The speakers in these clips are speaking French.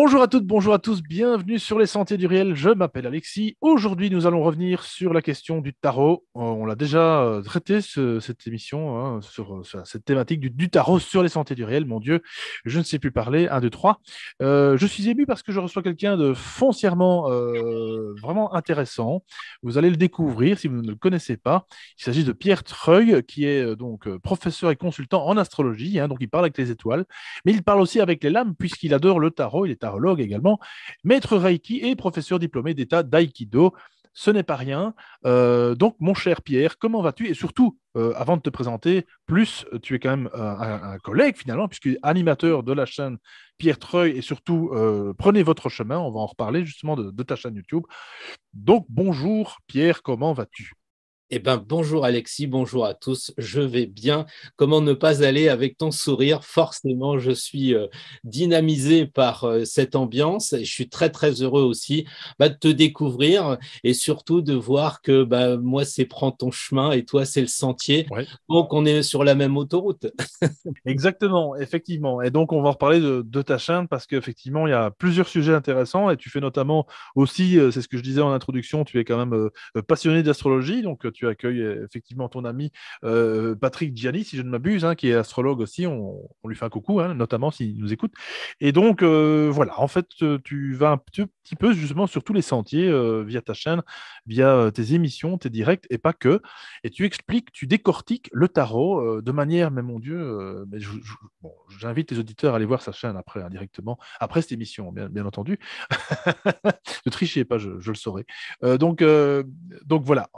Bonjour à toutes, bonjour à tous, bienvenue sur les Santés du Réel. Je m'appelle Alexis. Aujourd'hui, nous allons revenir sur la question du tarot. Euh, on l'a déjà euh, traité, cette émission, hein, euh, sur, cette thématique du, tarot sur les Santés du Réel. Mon Dieu, je ne sais plus parler. Un, 2, trois. je suis ému parce que je reçois quelqu'un de foncièrement vraiment intéressant. Vous allez le découvrir si vous ne le connaissez pas. Il s'agit de Pierre Treuil, qui est donc professeur et consultant en astrologie. Hein. donc, il parle avec les étoiles, mais il parle aussi avec les lames, puisqu'il adore le tarot. Il est également. Maître Reiki et professeur diplômé d'État d'Aikido. Ce n'est pas rien. Euh, donc, mon cher Pierre, comment vas-tu Et surtout, euh, avant de te présenter, plus, euh, tu es quand même un, collègue finalement, puisque animateur de la chaîne Pierre Treuil, et surtout, prenez votre chemin, on va en reparler justement de ta chaîne YouTube. Donc, bonjour Pierre, comment vas-tu eh bien, bonjour Alexis, bonjour à tous, je vais bien. Comment ne pas aller avec ton sourire Forcément, je suis euh, dynamisé par euh, cette ambiance et je suis très très heureux aussi bah, de te découvrir et surtout de voir que bah, moi c'est prendre ton chemin et toi c'est le sentier. Donc on est sur la même autoroute. Exactement, effectivement. Et donc on va reparler de, ta chaîne parce qu'effectivement il y a plusieurs sujets intéressants et tu fais notamment aussi, euh, c'est ce que je disais en introduction, tu es quand même passionné d'astrologie. Donc, tu accueilles euh, effectivement ton ami euh, Patrick Gianni, si je ne m'abuse, hein, qui est astrologue aussi. On, lui fait un coucou, hein, notamment s'il nous écoute. Et donc, euh, voilà, en fait, tu vas un petit peu justement sur tous les sentiers via ta chaîne, via tes émissions, tes directs et pas que. Et tu expliques, tu décortiques le tarot de manière, mais mon Dieu, mais j'invite les auditeurs à aller voir sa chaîne après, hein, directement, après cette émission, bien, entendu. ne trichez pas, je, le saurai. donc, donc voilà,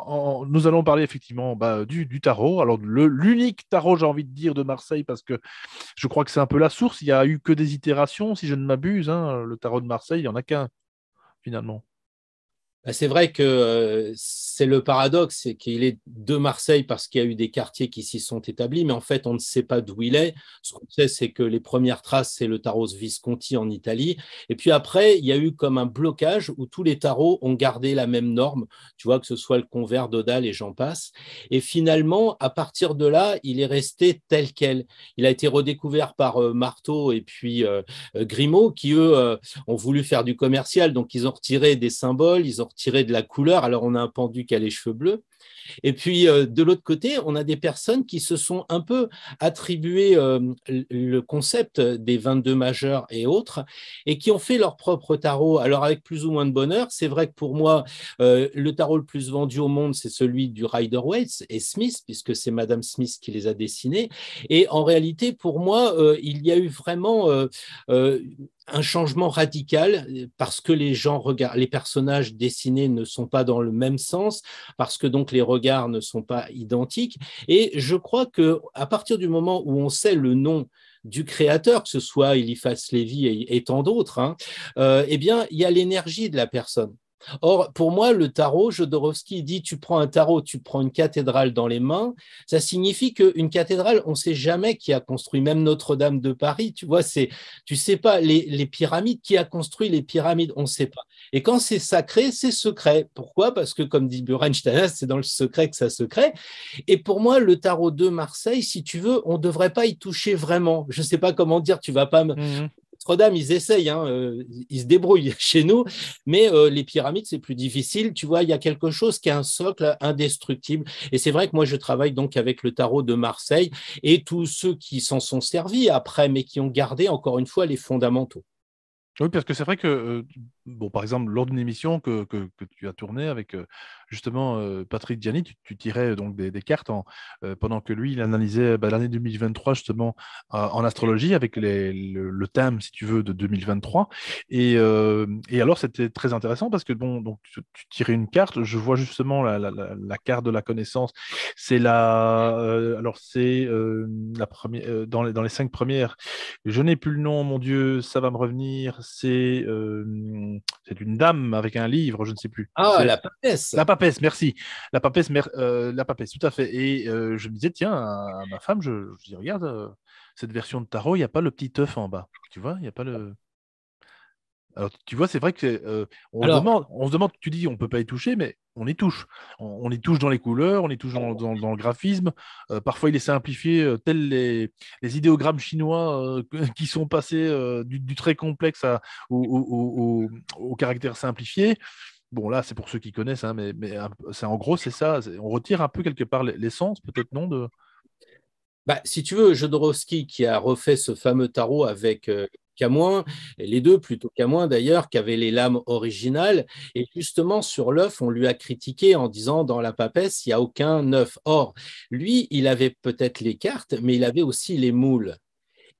nous avons allons parler effectivement bah, du, tarot. Alors, l'unique tarot, j'ai envie de dire, de Marseille, parce que je crois que c'est un peu la source. Il n'y a eu que des itérations, si je ne m'abuse. Hein. Le tarot de Marseille, il n'y en a qu'un, finalement. Bah, c'est vrai que euh, c'est le paradoxe, c'est qu'il est de Marseille parce qu'il y a eu des quartiers qui s'y sont établis, mais en fait, on ne sait pas d'où il est. Ce qu'on sait, c'est que les premières traces, c'est le Taros Visconti en Italie. Et puis après, il y a eu comme un blocage où tous les tarots ont gardé la même norme, tu vois, que ce soit le convert, Dodal et j'en passe. Et finalement, à partir de là, il est resté tel quel. Il a été redécouvert par euh, Marteau et puis euh, Grimaud, qui eux ont voulu faire du commercial, donc ils ont retiré des symboles, ils ont tirer de la couleur. Alors on a un pendu qui a les cheveux bleus, et puis, euh, de l'autre côté, on a des personnes qui se sont un peu attribuées euh, le concept des 22 majeurs et autres, et qui ont fait leur propre tarot. Alors, avec plus ou moins de bonheur, c'est vrai que pour moi, euh, le tarot le plus vendu au monde, c'est celui du Rider-Waite et Smith, puisque c'est Madame Smith qui les a dessinés. Et en réalité, pour moi, il y a eu vraiment un changement radical parce que les gens regardent, les personnages dessinés ne sont pas dans le même sens, parce que donc les regards ne sont pas identiques. Et je crois que à partir du moment où on sait le nom du créateur, que ce soit Eliphas Lévy et, tant d'autres, hein, euh, eh bien, il y a l'énergie de la personne. Or, pour moi, le tarot, Jodorowsky dit, tu prends un tarot, tu prends une cathédrale dans les mains, ça signifie qu'une cathédrale, on ne sait jamais qui a construit, même Notre-Dame de Paris, tu vois, c'est, tu sais pas, les, pyramides, qui a construit les pyramides, on ne sait pas. Et quand c'est sacré, c'est secret. Pourquoi Parce que, comme dit Burenstein, c'est dans le secret que ça se crée. Et pour moi, le tarot de Marseille, si tu veux, on ne devrait pas y toucher vraiment. Je ne sais pas comment dire, tu vas pas me... Mhm notre ils essayent, hein, euh, ils se débrouillent chez nous, mais euh, les pyramides, c'est plus difficile. Tu vois, il y a quelque chose qui est un socle indestructible. Et c'est vrai que moi, je travaille donc avec le tarot de Marseille et tous ceux qui s'en sont servis après, mais qui ont gardé, encore une fois, les fondamentaux. Oui, parce que c'est vrai que euh, bon, par exemple, lors d'une émission que, que, tu as tournée avec euh, justement euh, Patrick Gianni, tu, tirais donc des, cartes en, euh, pendant que lui, il analysait bah, l'année 2023 justement en astrologie avec les, le, thème, si tu veux, de 2023. Et, et alors, c'était très intéressant parce que bon, donc, tu, tirais une carte, je vois justement la, la, la carte de la connaissance. C'est la. alors, c'est la première. dans, les, dans les cinq premières, je n'ai plus le nom, mon Dieu, ça va me revenir. C'est c'est une dame avec un livre, je ne sais plus. Ah, la papesse. La papesse, merci. La papesse, euh, la papesse, tout à fait. Et euh, je me disais, tiens, à, ma femme, je, dis, regarde, euh, cette version de tarot, il n'y a pas le petit œuf en bas. Tu vois, il n'y a pas le tu vois, c'est vrai que euh, on, se demande, tu dis, on peut pas y toucher, mais on y touche. On, y touche dans les couleurs, on y touche dans, le graphisme. Euh, parfois, il est simplifié, euh, tels les, idéogrammes chinois qui sont passés du, très complexe au, caractère simplifié. Bon, là, c'est pour ceux qui connaissent, hein, mais, c'est en gros, c'est ça. On retire un peu quelque part l'essence, peut-être non de. Bah, si tu veux, Jodorowsky qui a refait ce fameux tarot avec moins, les deux plutôt qu'à moins d'ailleurs, qu'avaient les lames originales. Et justement, sur l'œuf, on lui a critiqué en disant dans la papesse, il n'y a aucun œuf. Or, lui, il avait peut-être les cartes, mais il avait aussi les moules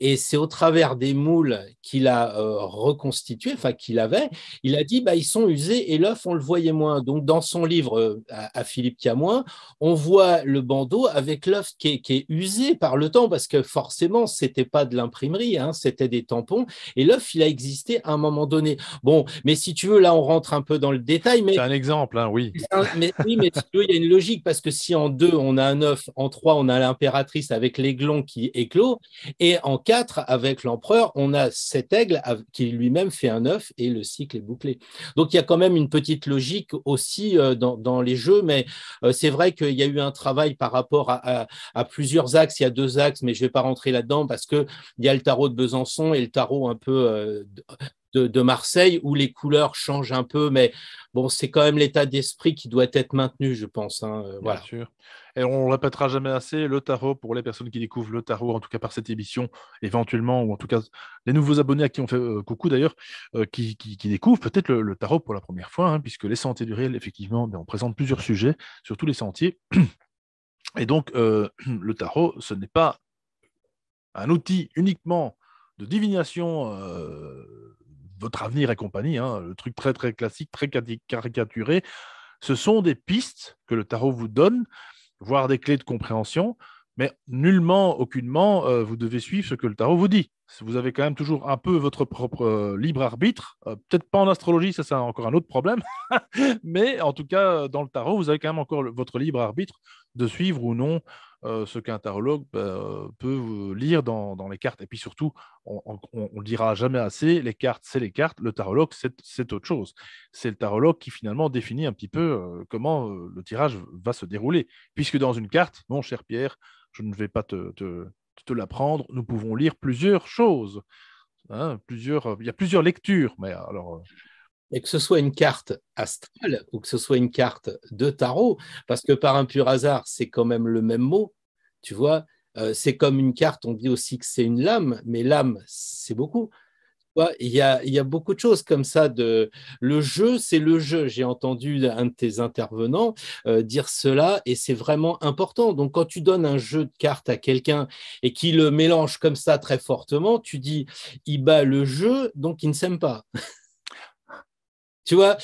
et c'est au travers des moules qu'il a euh, reconstitué, enfin qu'il avait, il a dit bah, ils sont usés et l'œuf, on le voyait moins. Donc, dans son livre euh, à, Philippe Camoin, on voit le bandeau avec l'œuf qui, est usé par le temps, parce que forcément, ce n'était pas de l'imprimerie, hein, c'était des tampons, et l'œuf, il a existé à un moment donné. Bon, mais si tu veux, là, on rentre un peu dans le détail. C'est un exemple, hein, oui. oui, mais il y a une logique, parce que si en deux, on a un œuf, en trois, on a l'impératrice avec l'aiglon qui éclot, et en quatre, avec l'empereur, on a cet aigle qui lui-même fait un œuf et le cycle est bouclé. Donc il y a quand même une petite logique aussi euh, dans, les jeux, mais euh, c'est vrai qu'il y a eu un travail par rapport à, plusieurs axes. Il y a deux axes, mais je ne vais pas rentrer là-dedans parce qu'il y a le tarot de Besançon et le tarot un peu euh, de, Marseille où les couleurs changent un peu, mais bon, c'est quand même l'état d'esprit qui doit être maintenu, je pense. Hein, voilà. Bien sûr. Et on le répétera jamais assez, le tarot, pour les personnes qui découvrent le tarot, en tout cas par cette émission, éventuellement, ou en tout cas les nouveaux abonnés à qui on fait euh, coucou d'ailleurs, euh, qui, découvrent peut-être le, tarot pour la première fois, hein, puisque les sentiers du réel, effectivement, ben, on présente plusieurs sujets sur tous les sentiers. Et donc, euh, le tarot, ce n'est pas un outil uniquement de divination votre avenir et compagnie, hein, le truc très très classique, très caricaturé. Ce sont des pistes que le tarot vous donne voire des clés de compréhension, mais nullement, aucunement, euh, vous devez suivre ce que le tarot vous dit. Vous avez quand même toujours un peu votre propre euh, libre arbitre. Euh, peut-être pas en astrologie, ça c'est encore un autre problème, mais en tout cas, dans le tarot, vous avez quand même encore votre libre arbitre de suivre ou non euh, ce qu'un tarologue bah, euh, peut euh, lire dans, les cartes. Et puis surtout, on ne dira jamais assez, les cartes, c'est les cartes, le tarologue, c'est autre chose. C'est le tarologue qui finalement définit un petit peu comment le tirage va se dérouler. Puisque dans une carte, mon cher Pierre, je ne vais pas te, te, l'apprendre, nous pouvons lire plusieurs choses. Hein, plusieurs, il y a plusieurs lectures, mais alors et que ce soit une carte astrale ou que ce soit une carte de tarot, parce que par un pur hasard, c'est quand même le même mot, tu vois, euh, c'est comme une carte, on dit aussi que c'est une lame, mais lame, c'est beaucoup. il, y a, y, a, beaucoup de choses comme ça. De... Le jeu, c'est le jeu. J'ai entendu un de tes intervenants euh, dire cela et c'est vraiment important. Donc, quand tu donnes un jeu de cartes à quelqu'un et qu'il le mélange comme ça très fortement, tu dis il bat le jeu, donc il ne s'aime pas. tu vois.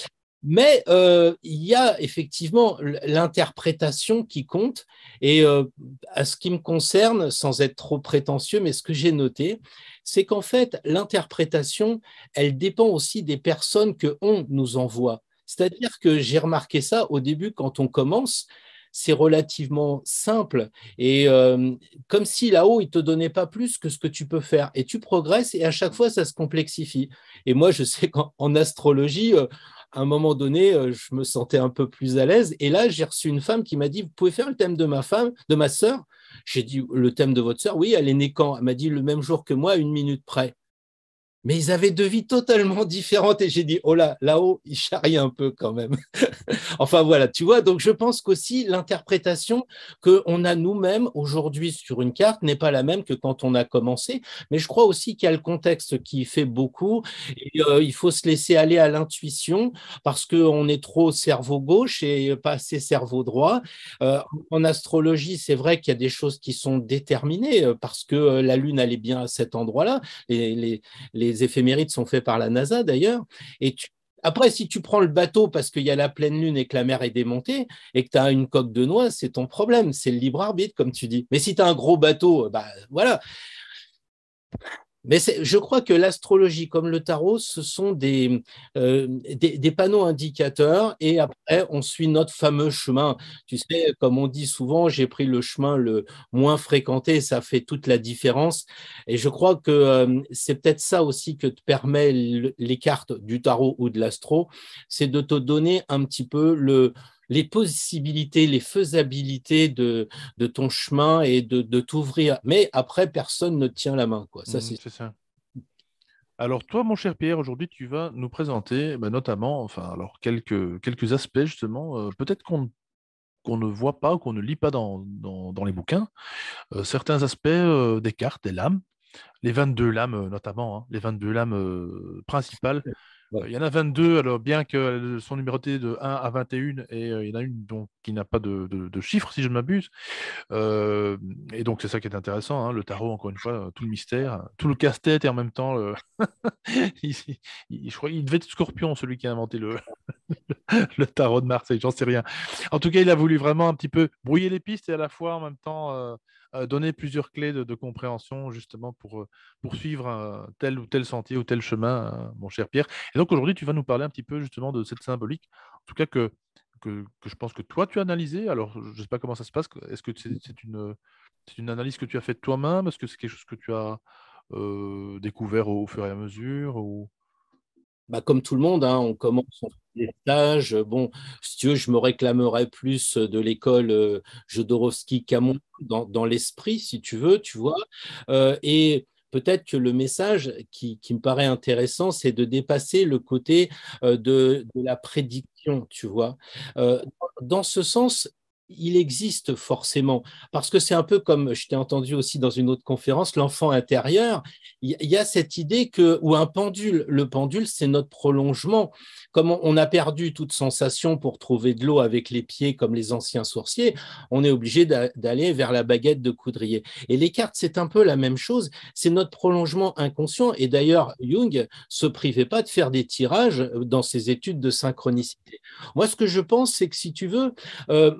Mais euh, il y a effectivement l'interprétation qui compte. Et euh, à ce qui me concerne, sans être trop prétentieux, mais ce que j'ai noté, c'est qu'en fait, l'interprétation, elle dépend aussi des personnes que on nous envoie. C'est-à-dire que j'ai remarqué ça au début quand on commence c'est relativement simple. Et euh, comme si là-haut, il ne te donnait pas plus que ce que tu peux faire. Et tu progresses et à chaque fois, ça se complexifie. Et moi, je sais qu'en astrologie, euh, à un moment donné, euh, je me sentais un peu plus à l'aise. Et là, j'ai reçu une femme qui m'a dit, vous pouvez faire le thème de ma femme, de ma sœur. J'ai dit, le thème de votre sœur, oui, elle est née quand Elle m'a dit, le même jour que moi, une minute près mais ils avaient deux vies totalement différentes. Et j'ai dit, oh là, là-haut, ils charrient un peu quand même. enfin voilà, tu vois, donc je pense qu'aussi l'interprétation qu'on a nous-mêmes aujourd'hui sur une carte n'est pas la même que quand on a commencé. Mais je crois aussi qu'il y a le contexte qui fait beaucoup. Et, euh, il faut se laisser aller à l'intuition parce qu'on est trop cerveau gauche et pas assez cerveau droit. Euh, en astrologie, c'est vrai qu'il y a des choses qui sont déterminées euh, parce que la Lune allait bien à cet endroit-là. Et les les éphémérides sont faits par la NASA d'ailleurs. Et après, si tu prends le bateau parce qu'il y a la pleine lune et que la mer est démontée et que tu as une coque de noix, c'est ton problème, c'est le libre arbitre, comme tu dis. Mais si tu as un gros bateau, bah voilà. Mais je crois que l'astrologie comme le tarot, ce sont euh, des, des, panneaux indicateurs et après, on suit notre fameux chemin. Tu sais, comme on dit souvent, j'ai pris le chemin le moins fréquenté, ça fait toute la différence. Et je crois que euh, c'est peut-être ça aussi que te permet les cartes du tarot ou de l'astro, c'est de te donner un petit peu le, les possibilités, les faisabilités de, ton chemin et de, t'ouvrir. Mais après, personne ne tient la main. Quoi. Ça, mhm, c'est ça. Alors toi, mon cher Pierre, aujourd'hui, tu vas nous présenter eh ben, notamment enfin, alors, quelques, quelques aspects, justement, euh, peut-être qu'on ne voit pas, qu'on ne lit pas dans, dans, les bouquins, euh, certains aspects euh, des cartes, des lames, les 22 lames notamment, hein, les 22 lames principales euh, il y en a 22, alors bien que sont numérotées de 1 à 21, et euh, il y en a une donc, qui n'a pas de, chiffre, si je ne m'abuse. Euh, et donc, c'est ça qui est intéressant. Hein, le tarot, encore une fois, tout le mystère, tout le casse-tête, et en même temps, il, devait être Scorpion, celui qui a inventé le, le tarot de Marseille, j'en sais rien. En tout cas, il a voulu vraiment un petit peu brouiller les pistes et à la fois, en même temps, euh, donner plusieurs clés de, compréhension justement pour euh, poursuivre tel ou tel sentier ou tel chemin, hein, mon cher Pierre. Et donc aujourd'hui, tu vas nous parler un petit peu justement de cette symbolique, en tout cas que, que, je pense que toi tu as analysé. Alors je ne sais pas comment ça se passe. Est-ce que c'est une, une analyse que tu as faite toi-même Est-ce que c'est quelque chose que tu as euh, découvert au, au, fur et à mesure ou bah, comme tout le monde, hein, on commence, en fait stages. Bon, si tu veux, je me réclamerais plus de l'école euh, Jodorowsky-Camon dans, dans l'esprit, si tu veux, tu vois. Euh, et peut-être que le message qui, qui me paraît intéressant, c'est de dépasser le côté euh, de, de, la prédiction, tu vois. Euh, dans ce sens, il existe forcément, parce que c'est un peu comme, je t'ai entendu aussi dans une autre conférence, l'enfant intérieur, il y a cette idée que, ou un pendule, le pendule, c'est notre prolongement. Comme on a perdu toute sensation pour trouver de l'eau avec les pieds comme les anciens sorciers on est obligé d'aller vers la baguette de coudrier. Et les cartes, c'est un peu la même chose, c'est notre prolongement inconscient. Et d'ailleurs, Jung se privait pas de faire des tirages euh, dans ses études de synchronicité. Moi, ce que je pense, c'est que si tu veux, euh,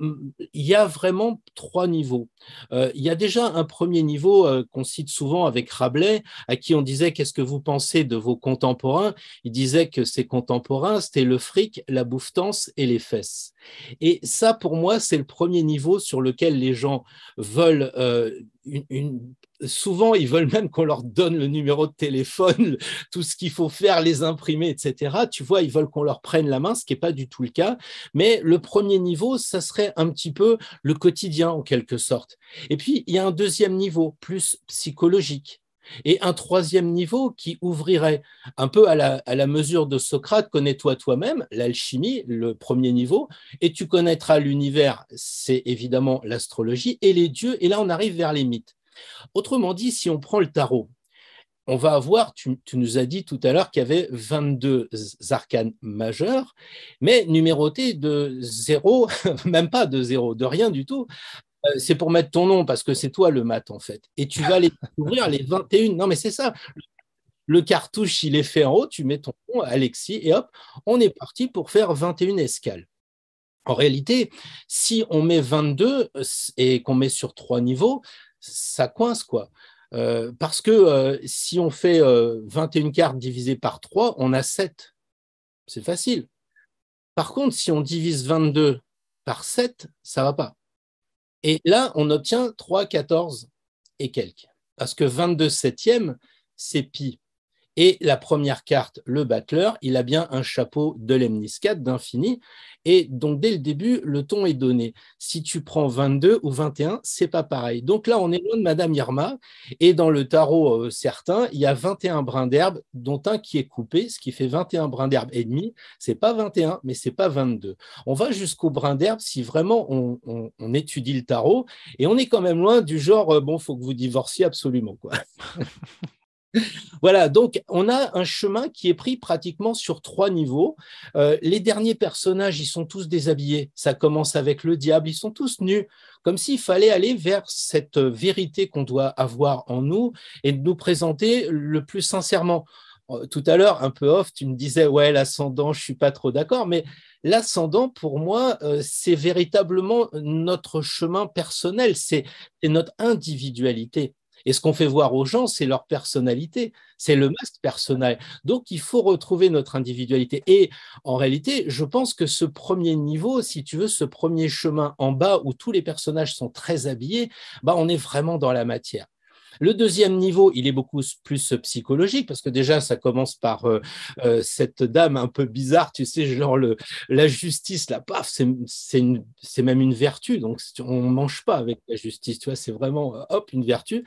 il y a vraiment trois niveaux. Euh, il y a déjà un premier niveau euh, qu'on cite souvent avec Rabelais, à qui on disait qu'est-ce que vous pensez de vos contemporains Il disait que ses contemporains, c'était le fric, la bouffetance et les fesses. Et ça, pour moi, c'est le premier niveau sur lequel les gens veulent euh, une, souvent, ils veulent même qu'on leur donne le numéro de téléphone, tout ce qu'il faut faire, les imprimer, etc. Tu vois, ils veulent qu'on leur prenne la main, ce qui n'est pas du tout le cas. Mais le premier niveau, ça serait un petit peu le quotidien, en quelque sorte. Et puis, il y a un deuxième niveau, plus psychologique. Et un troisième niveau qui ouvrirait un peu à la, à la mesure de Socrate, connais-toi toi-même, l'alchimie, le premier niveau, et tu connaîtras l'univers, c'est évidemment l'astrologie, et les dieux, et là on arrive vers les mythes. Autrement dit, si on prend le tarot, on va avoir, tu, nous as dit tout à l'heure qu'il y avait 22 arcanes majeurs, mais numérotés de zéro, même pas de zéro, de rien du tout. Euh, c'est pour mettre ton nom parce que c'est toi le mat en fait. Et tu vas les découvrir les 21. Non, mais c'est ça le cartouche, il est fait en haut, tu mets ton nom, Alexis, et hop, on est parti pour faire 21 escales. En réalité, si on met 22 euh, et qu'on met sur trois niveaux, ça coince, quoi. Euh, parce que euh, si on fait 21 euh, cartes divisées par 3, on a 7. C'est facile. Par contre, si on divise 22 par 7, ça va pas. Et là, on obtient 3, 14 et quelques. Parce que 22 septième, c'est pi. Et la première carte, le battleur, il a bien un chapeau de 4 d'infini. Et donc, dès le début, le ton est donné. Si tu prends 22 ou 21, c'est pas pareil. Donc là, on est loin de Madame Irma. Et dans le tarot euh, certain, il y a 21 brins d'herbe, dont un qui est coupé, ce qui fait 21 brins d'herbe et demi. C'est pas 21, mais c'est pas 22. On va jusqu'au brin d'herbe si vraiment on, étudie le tarot. Et on est quand même loin du genre, bon, euh, bon, faut que vous divorciez absolument, quoi. Voilà, donc on a un chemin qui est pris pratiquement sur trois niveaux. Euh, les derniers personnages, ils sont tous déshabillés. Ça commence avec le diable, ils sont tous nus, comme s'il fallait aller vers cette vérité qu'on doit avoir en nous et de nous présenter le plus sincèrement. Euh, tout à l'heure, un peu off, tu me disais, ouais, l'ascendant, je suis pas trop d'accord, mais l'ascendant, pour moi, euh, c'est véritablement notre chemin personnel, c'est notre individualité. Et ce qu'on fait voir aux gens, c'est leur personnalité, c'est le masque personnel. Donc, il faut retrouver notre individualité. Et en réalité, je pense que ce premier niveau, si tu veux, ce premier chemin en bas où tous les personnages sont très habillés, bah, on est vraiment dans la matière. Le deuxième niveau, il est beaucoup plus psychologique parce que déjà, ça commence par euh, euh, cette dame un peu bizarre, tu sais, genre la justice, la paf, c'est même une vertu. Donc, on ne mange pas avec la justice, tu vois, c'est vraiment, euh, hop, une vertu.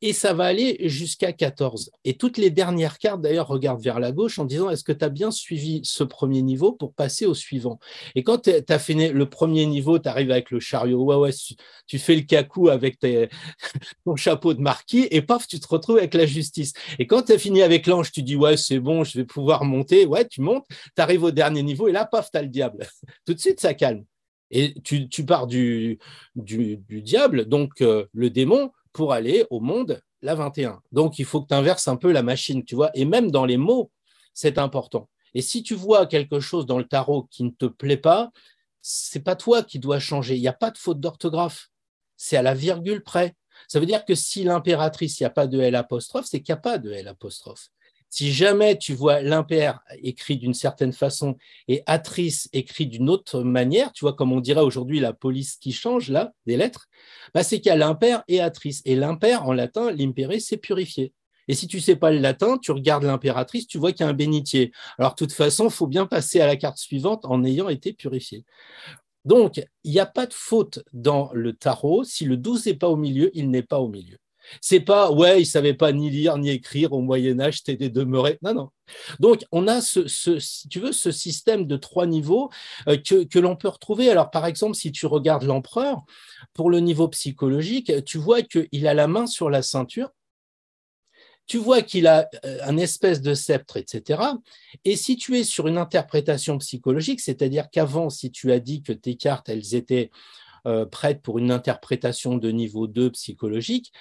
Et ça va aller jusqu'à 14. Et toutes les dernières cartes, d'ailleurs, regardent vers la gauche en disant, est-ce que tu as bien suivi ce premier niveau pour passer au suivant Et quand tu as fait le premier niveau, tu arrives avec le chariot, ouais, ouais, tu fais le cacou avec ton chapeau de marque et paf, tu te retrouves avec la justice. Et quand tu as fini avec l'ange, tu dis ouais, c'est bon, je vais pouvoir monter. Ouais, tu montes, tu arrives au dernier niveau et là, paf, tu as le diable. Tout de suite, ça calme. Et tu, pars du, diable, donc euh, le démon, pour aller au monde, la 21. Donc il faut que tu inverses un peu la machine, tu vois. Et même dans les mots, c'est important. Et si tu vois quelque chose dans le tarot qui ne te plaît pas, c'est pas toi qui dois changer. Il n'y a pas de faute d'orthographe. C'est à la virgule près. Ça veut dire que si l'impératrice, il n'y a pas de L apostrophe, c'est qu'il n'y a pas de L apostrophe. Si jamais tu vois l'impère écrit d'une certaine façon et atrice écrit d'une autre manière, tu vois, comme on dirait aujourd'hui la police qui change là, des lettres, bah, c'est qu'il y a l'impère et atrice. Et l'impère, en latin, l'impéré, c'est purifié. Et si tu sais pas le latin, tu regardes l'impératrice, tu vois qu'il y a un bénitier. Alors, de toute façon, faut bien passer à la carte suivante en ayant été purifié. Donc, il n'y a pas de faute dans le tarot. Si le 12 n'est pas au milieu, il n'est pas au milieu. C'est pas, ouais, il savait pas ni lire ni écrire au Moyen-Âge, t'es des demeurés. Non, non. Donc, on a ce, tu veux, ce système de trois niveaux euh, que, que l'on peut retrouver. Alors, par exemple, si tu regardes l'empereur, pour le niveau psychologique, tu vois qu'il a la main sur la ceinture tu vois qu'il a euh, un espèce de sceptre, etc. Et si tu es sur une interprétation psychologique, c'est-à-dire qu'avant, si tu as dit que tes cartes, elles étaient euh, prêtes pour une interprétation de niveau 2 psychologique,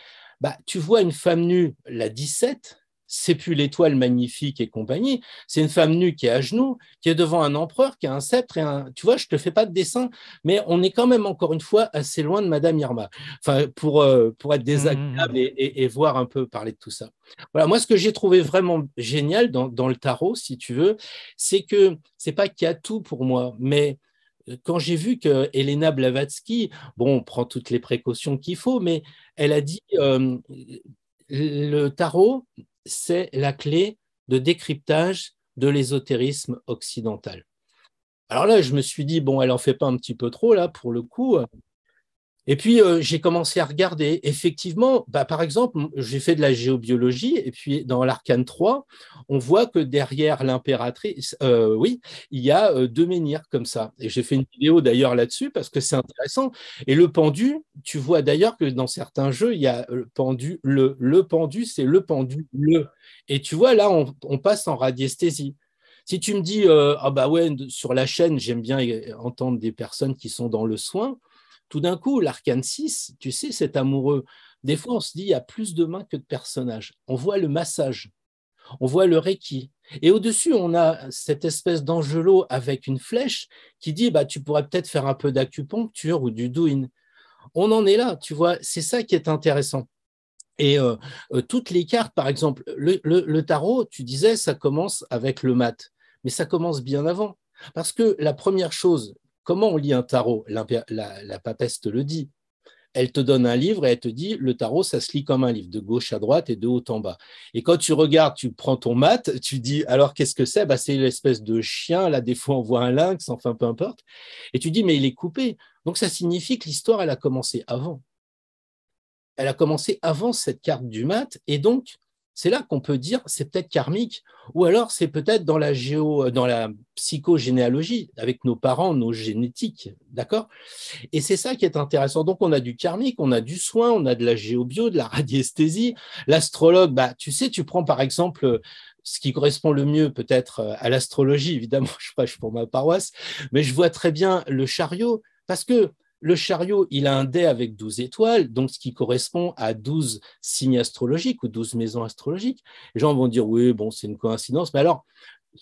bah, tu vois une femme nue, la 17, c'est plus l'étoile magnifique et compagnie, c'est une femme nue qui est à genoux, qui est devant un empereur, qui a un sceptre et un... Tu vois, je te fais pas de dessin, mais on est quand même encore une fois assez loin de Madame Irma, enfin, pour, euh, pour être mmh, mmh, mmh. désagréable et, voir un peu parler de tout ça. Voilà, moi, ce que j'ai trouvé vraiment génial dans, le tarot, si tu veux, c'est que c'est pas qu'il y a tout pour moi, mais euh, quand j'ai vu que Elena Blavatsky, bon, on prend toutes les précautions qu'il faut, mais elle a dit... Euh, le tarot c'est la clé de décryptage de l'ésotérisme occidental. Alors là, je me suis dit, bon, elle en fait pas un petit peu trop, là, pour le coup. Et puis, euh, j'ai commencé à regarder. Effectivement, bah, par exemple, j'ai fait de la géobiologie, et puis dans l'Arcane 3, on voit que derrière l'impératrice, euh, oui, il y a euh, deux menhirs comme ça. Et j'ai fait une vidéo d'ailleurs là-dessus, parce que c'est intéressant. Et le pendu, tu vois d'ailleurs que dans certains jeux, il y a le pendu, le. Le pendu, c'est le pendu, le. Et tu vois, là, on, passe en radiesthésie. Si tu me dis, ah bah ouais, sur la chaîne, j'aime bien entendre des personnes qui sont dans le soin. Tout d'un coup, l'arcane 6, tu sais, cet amoureux, des fois on se dit, il y a plus de mains que de personnages. On voit le massage, on voit le reiki. Et au-dessus, on a cette espèce d'angelot avec une flèche qui dit, bah, tu pourrais peut-être faire un peu d'acupuncture ou du douin. On en est là, tu vois, c'est ça qui est intéressant. Et euh, euh, toutes les cartes, par exemple, le tarot, tu disais, ça commence avec le mat, mais ça commence bien avant. Parce que la première chose Comment on lit un tarot la, papesse te le dit. Elle te donne un livre et elle te dit le tarot, ça se lit comme un livre, de gauche à droite et de haut en bas. Et quand tu regardes, tu prends ton mat, tu dis alors qu'est-ce que c'est bah, C'est l'espèce de chien, là, des fois on voit un lynx, enfin peu importe. Et tu dis mais il est coupé. Donc ça signifie que l'histoire, elle a commencé avant. Elle a commencé avant cette carte du mat. Et donc, c'est là qu'on peut dire c'est peut-être karmique, ou alors c'est peut-être dans la géo, euh, dans la psychogénéalogie, avec nos parents, nos génétiques, d'accord Et c'est ça qui est intéressant. Donc on a du karmique, on a du soin, on a de la géobio, de la radiesthésie. L'astrologue, bah tu sais, tu prends par exemple euh, ce qui correspond le mieux peut-être euh, à l'astrologie, évidemment, je prêche pour ma paroisse, mais je vois très bien le chariot parce que le chariot, il a un dé avec 12 étoiles, donc ce qui correspond à 12 signes astrologiques ou 12 maisons astrologiques. Les gens vont dire, oui, bon, c'est une coïncidence, mais alors,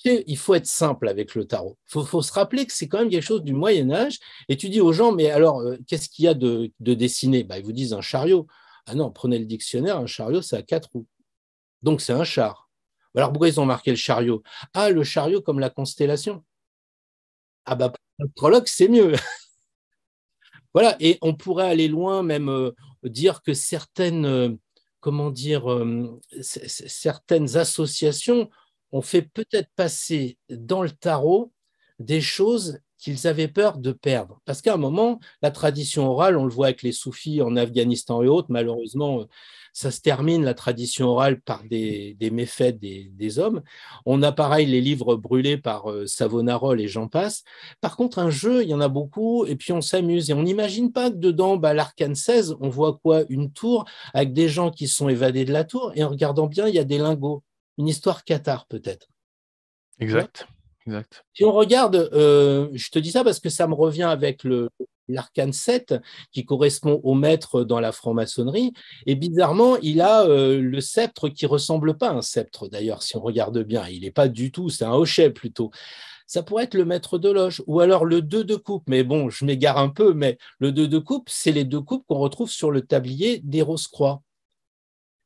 il faut être simple avec le tarot. Il faut, se rappeler que c'est quand même quelque chose du Moyen Âge. Et tu dis aux gens, mais alors, euh, qu'est-ce qu'il y a de, dessiné bah, Ils vous disent un chariot. Ah non, prenez le dictionnaire, un chariot, c'est à quatre roues. Donc c'est un char. Bah, alors pourquoi ils ont marqué le chariot Ah, le chariot comme la constellation. Ah bah, pour l'astrologue, c'est mieux. Voilà, et on pourrait aller loin, même euh, dire que certaines, euh, comment dire, euh, certaines associations ont fait peut-être passer dans le tarot des choses qu'ils avaient peur de perdre. Parce qu'à un moment, la tradition orale, on le voit avec les soufis en Afghanistan et autres, malheureusement, euh, ça se termine, la tradition orale, par des, méfaits des, hommes. On a pareil les livres brûlés par euh, Savonarole et j'en passe. Par contre, un jeu, il y en a beaucoup, et puis on s'amuse. Et on n'imagine pas que dedans, bah, l'arcane 16, on voit quoi Une tour avec des gens qui sont évadés de la tour, et en regardant bien, il y a des lingots. Une histoire cathare, peut-être. Exact. Si on regarde, euh, je te dis ça parce que ça me revient avec le, l'arcane 7 qui correspond au maître dans la franc-maçonnerie. Et bizarrement, il a euh, le sceptre qui ressemble pas à un sceptre d'ailleurs, si on regarde bien. Il n'est pas du tout, c'est un hochet plutôt. Ça pourrait être le maître de loge ou alors le 2 de coupe. Mais bon, je m'égare un peu, mais le 2 de coupe, c'est les deux coupes qu'on retrouve sur le tablier des Rose-Croix.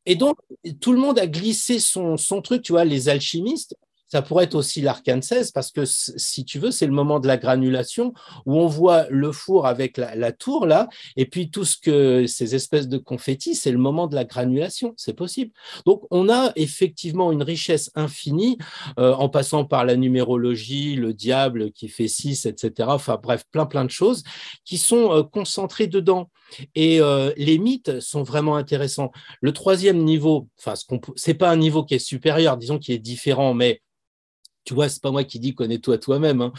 Et donc, tout le monde a glissé son truc, tu vois, les alchimistes ça pourrait être aussi l'arcane 16, parce que si tu veux, c'est le moment de la granulation où on voit le four avec la, tour là, et puis tout ce que ces espèces de confettis, c'est le moment de la granulation, c'est possible. Donc on a effectivement une richesse infinie euh, en passant par la numérologie, le diable qui fait 6, etc. Enfin bref, plein plein de choses qui sont euh, concentrées dedans. Et euh, les mythes sont vraiment intéressants. Le troisième niveau, enfin, ce n'est pas un niveau qui est supérieur, disons qui est différent, mais tu vois, c'est pas moi qui dis connais-toi toi-même. Hein.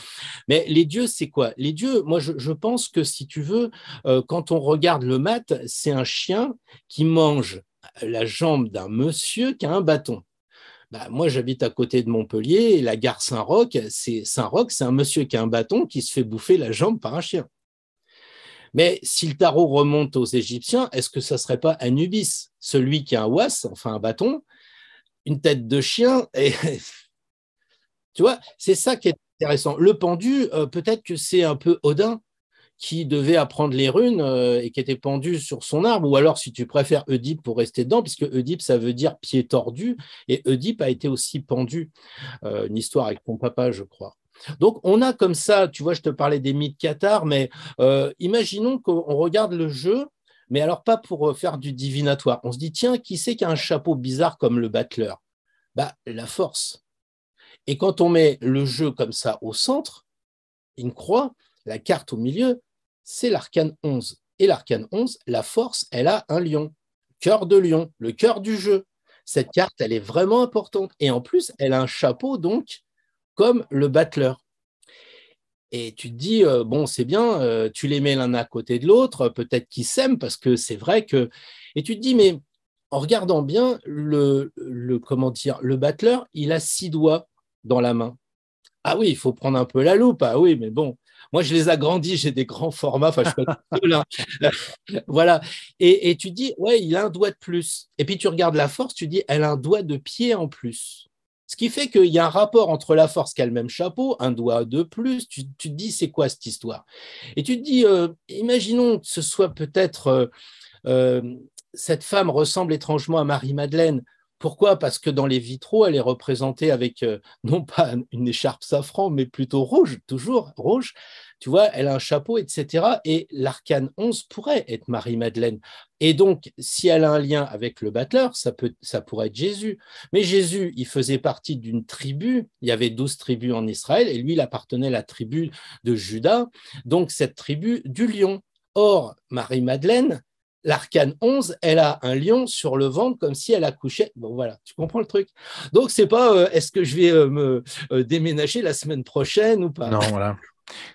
Mais les dieux, c'est quoi Les dieux, moi, je, pense que si tu veux, euh, quand on regarde le mat, c'est un chien qui mange la jambe d'un monsieur qui a un bâton. Bah, moi, j'habite à côté de Montpellier et la gare Saint-Roch, c'est Saint-Roch, c'est un monsieur qui a un bâton qui se fait bouffer la jambe par un chien. Mais si le tarot remonte aux Égyptiens, est-ce que ça ne serait pas Anubis, celui qui a un was, enfin un bâton, une tête de chien et Tu vois, c'est ça qui est intéressant. Le pendu, euh, peut-être que c'est un peu Odin qui devait apprendre les runes euh, et qui était pendu sur son arbre, ou alors si tu préfères Oedipe pour rester dedans, puisque Oedipe ça veut dire pied tordu, et Oedipe a été aussi pendu, euh, une histoire avec ton papa, je crois. Donc on a comme ça, tu vois, je te parlais des mythes cathares, mais imaginons qu'on regarde le jeu, mais alors pas pour faire du divinatoire. On se dit, tiens, qui c'est qui a un chapeau bizarre comme le battleur bah, La force. Et quand on met le jeu comme ça au centre, une croix, la carte au milieu, c'est l'arcane 11. Et l'arcane 11, la force, elle a un lion, cœur de lion, le cœur du jeu. Cette carte, elle est vraiment importante. Et en plus, elle a un chapeau, donc, comme le battleur. Et tu te dis, euh, bon, c'est bien, euh, tu les mets l'un à côté de l'autre, peut-être qu'ils s'aiment, parce que c'est vrai que. Et tu te dis, mais en regardant bien, le, le comment dire, le battleur, il a six doigts dans la main. Ah oui, il faut prendre un peu la loupe. Ah oui, mais bon, moi, je les agrandis, j'ai des grands formats. Enfin, je pas tout, là. voilà. Et, tu dis, ouais, il a un doigt de plus. Et puis tu regardes la force, tu dis, elle a un doigt de pied en plus. Ce qui fait qu'il y a un rapport entre la force qui a le même chapeau, un doigt de plus. Tu, te dis, c'est quoi cette histoire Et tu te dis, euh, imaginons que ce soit peut-être euh, euh, cette femme ressemble étrangement à Marie-Madeleine. Pourquoi Parce que dans les vitraux, elle est représentée avec euh, non pas une écharpe safran, mais plutôt rouge, toujours rouge. Tu vois, elle a un chapeau, etc. Et l'arcane 11 pourrait être Marie-Madeleine. Et donc, si elle a un lien avec le battleur, ça, peut, ça pourrait être Jésus. Mais Jésus, il faisait partie d'une tribu. Il y avait douze tribus en Israël et lui, il appartenait à la tribu de Judas, donc cette tribu du lion. Or, Marie-Madeleine, l'arcane 11, elle a un lion sur le ventre comme si elle accouchait. Bon, voilà, tu comprends le truc. Donc, c'est pas euh, est-ce que je vais euh, me euh, déménager la semaine prochaine ou pas. Non, voilà.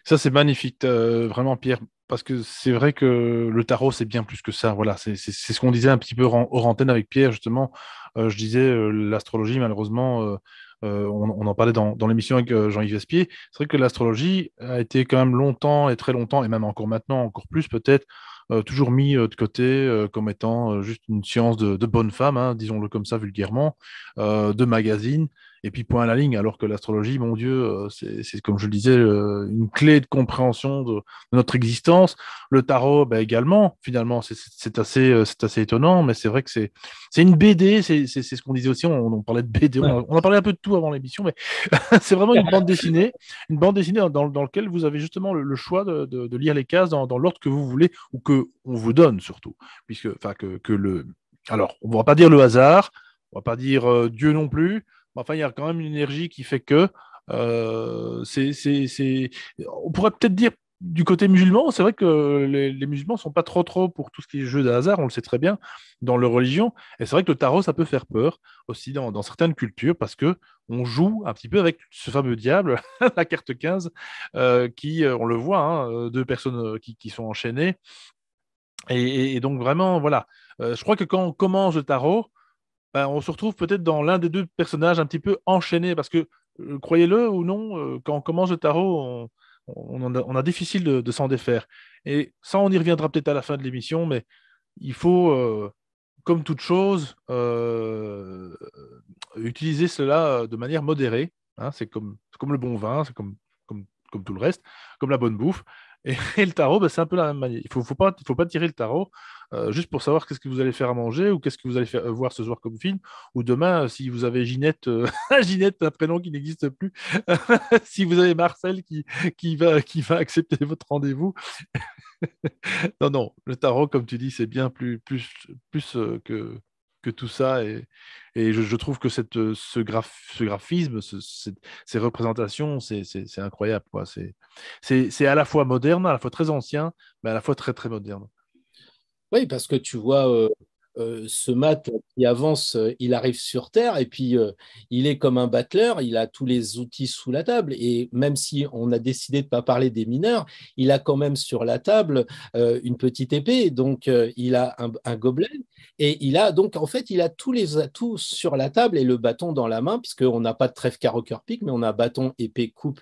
Ça, c'est magnifique, vraiment, Pierre, parce que c'est vrai que le tarot, c'est bien plus que ça. Voilà, c'est ce qu'on disait un petit peu en antenne avec Pierre, justement. je disais, l'astrologie, malheureusement, on, en parlait dans, dans l'émission avec Jean-Yves Espier, c'est vrai que l'astrologie a été quand même longtemps et très longtemps, et même encore maintenant, encore plus peut-être, euh, toujours mis euh, de côté euh, comme étant juste une science de, bonne femme, hein, disons-le comme ça vulgairement, de magazine et puis point à la ligne, alors que l'astrologie, mon Dieu, euh, c'est comme je le disais, euh, une clé de compréhension de, notre existence. Le tarot ben, également, finalement, c'est assez, euh, assez étonnant, mais c'est vrai que c'est une BD, c'est ce qu'on disait aussi, on, parlait de BD, on, en a parlé un peu de tout avant l'émission, mais c'est vraiment une bande dessinée, une bande dessinée dans, dans laquelle vous avez justement le, choix de, lire les cases dans, dans l'ordre que vous voulez ou que on vous donne surtout, puisque, enfin, que, que le... Alors, on ne va pas dire le hasard, on ne va pas dire Dieu non plus, enfin, il y a quand même une énergie qui fait que euh, c'est, on pourrait peut-être dire du côté musulman, c'est vrai que les, musulmans ne sont pas trop trop pour tout ce qui est jeu de hasard, on le sait très bien, dans leur religion. Et c'est vrai que le tarot, ça peut faire peur aussi dans, certaines cultures parce que on joue un petit peu avec ce fameux diable, la carte 15, euh, qui, euh, on le voit, hein, deux personnes qui, sont enchaînées. Et, donc vraiment, voilà, je crois que quand on commence le tarot, ben, on se retrouve peut-être dans l'un des deux personnages un petit peu enchaîné, parce que, euh, croyez-le ou non, euh, quand on commence le tarot, on, a, difficile de, s'en défaire. Et ça, on y reviendra peut-être à la fin de l'émission, mais il faut, euh, comme toute chose, utiliser cela de manière modérée. Hein. c'est comme, le bon vin, c'est comme, tout le reste, comme la bonne bouffe. Et, le tarot, ben, c'est un peu la même manière. Il ne faut pas tirer le tarot euh, juste pour savoir qu'est-ce que vous allez faire à manger ou qu'est-ce que vous allez euh, voir ce soir comme film, ou demain, euh, si vous avez Ginette, Ginette, un prénom qui n'existe plus, si vous avez Marcel qui, qui, va, qui va accepter votre rendez-vous. non, non, le tarot, comme tu dis, c'est bien plus, plus, plus que, que tout ça. Et, et je, trouve que cette, ce, graphisme, ces représentations, c'est incroyable. C'est à la fois moderne, à la fois très ancien, mais à la fois très, très moderne. Oui, parce que tu vois, euh, ce mat qui avance, euh, il arrive sur Terre et puis euh, il est comme un battleur, il a tous les outils sous la table. Et même si on a décidé de ne pas parler des mineurs, il a quand même sur la table une petite épée, donc il a un, un, gobelet et il a donc en fait il a tous les atouts sur la table et le bâton dans la main, puisqu'on n'a pas de trèfle carreau pique, mais on a bâton, épée, coupe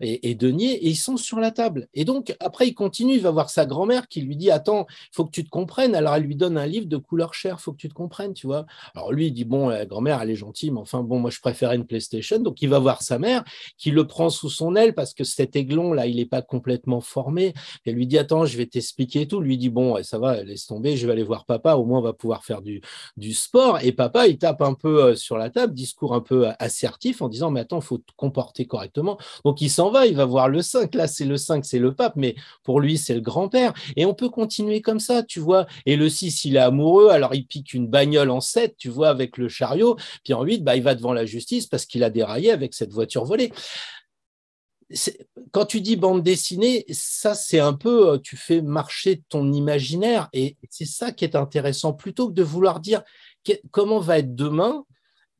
et, et, denier et ils sont sur la table. Et donc après il continue, il va voir sa grand-mère qui lui dit Attends, il faut que tu te comprennes. Alors elle lui donne un livre de couleur cher, faut que tu te comprennes, tu vois. Alors lui, il dit bon, la grand-mère, elle est gentille, mais enfin bon, moi je préférais une PlayStation. Donc il va voir sa mère, qui le prend sous son aile parce que cet aiglon là, il n'est pas complètement formé. Elle lui dit attends, je vais t'expliquer tout. Lui dit bon, ça va, laisse tomber, je vais aller voir papa. Au moins on va pouvoir faire du du sport. Et papa, il tape un peu euh, sur la table, discours un peu euh, assertif en disant mais attends, faut te comporter correctement. Donc il s'en va, il va voir le 5. Là c'est le 5, c'est le pape, mais pour lui c'est le grand-père. Et on peut continuer comme ça, tu vois. Et le 6, il est amoureux. Alors alors il pique une bagnole en 7, tu vois, avec le chariot, puis en 8, bah, il va devant la justice parce qu'il a déraillé avec cette voiture volée quand tu dis bande dessinée, ça c'est un peu, euh, tu fais marcher ton imaginaire et c'est ça qui est intéressant. Plutôt que de vouloir dire comment va être demain,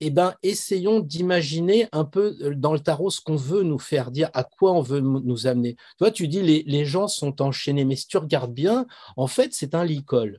eh ben, essayons d'imaginer un peu euh, dans le tarot ce qu'on veut nous faire dire, à quoi on veut nous amener. Toi, tu dis les, les gens sont enchaînés, mais si tu regardes bien, en fait c'est un licol.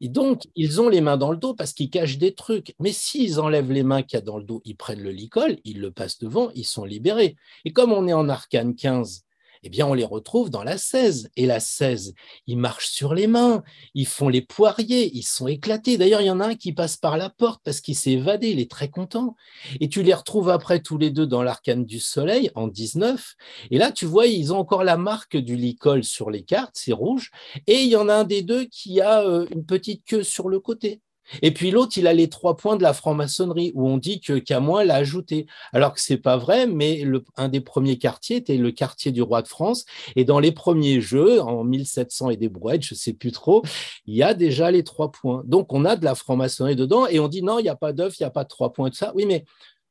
Et donc, ils ont les mains dans le dos parce qu'ils cachent des trucs. Mais s'ils enlèvent les mains qu'il y a dans le dos, ils prennent le licol, ils le passent devant, ils sont libérés. Et comme on est en arcane 15, eh bien, on les retrouve dans la 16. Et la 16, ils marchent sur les mains, ils font les poiriers, ils sont éclatés. D'ailleurs, il y en a un qui passe par la porte parce qu'il s'est évadé, il est très content. Et tu les retrouves après tous les deux dans l'arcane du soleil en 19. Et là, tu vois, ils ont encore la marque du licol sur les cartes, c'est rouge. Et il y en a un des deux qui a euh, une petite queue sur le côté. Et puis l'autre, il a les trois points de la franc-maçonnerie, où on dit que Camoin l'a ajouté, alors que ce n'est pas vrai, mais un des premiers quartiers était le quartier du roi de France, et dans les premiers jeux, en 1700 et des brouettes, je sais plus trop, il y a déjà les trois points. Donc on a de la franc-maçonnerie dedans, et on dit non, il n'y a pas d'œuf, il n'y a pas de trois points, de ça. Oui, mais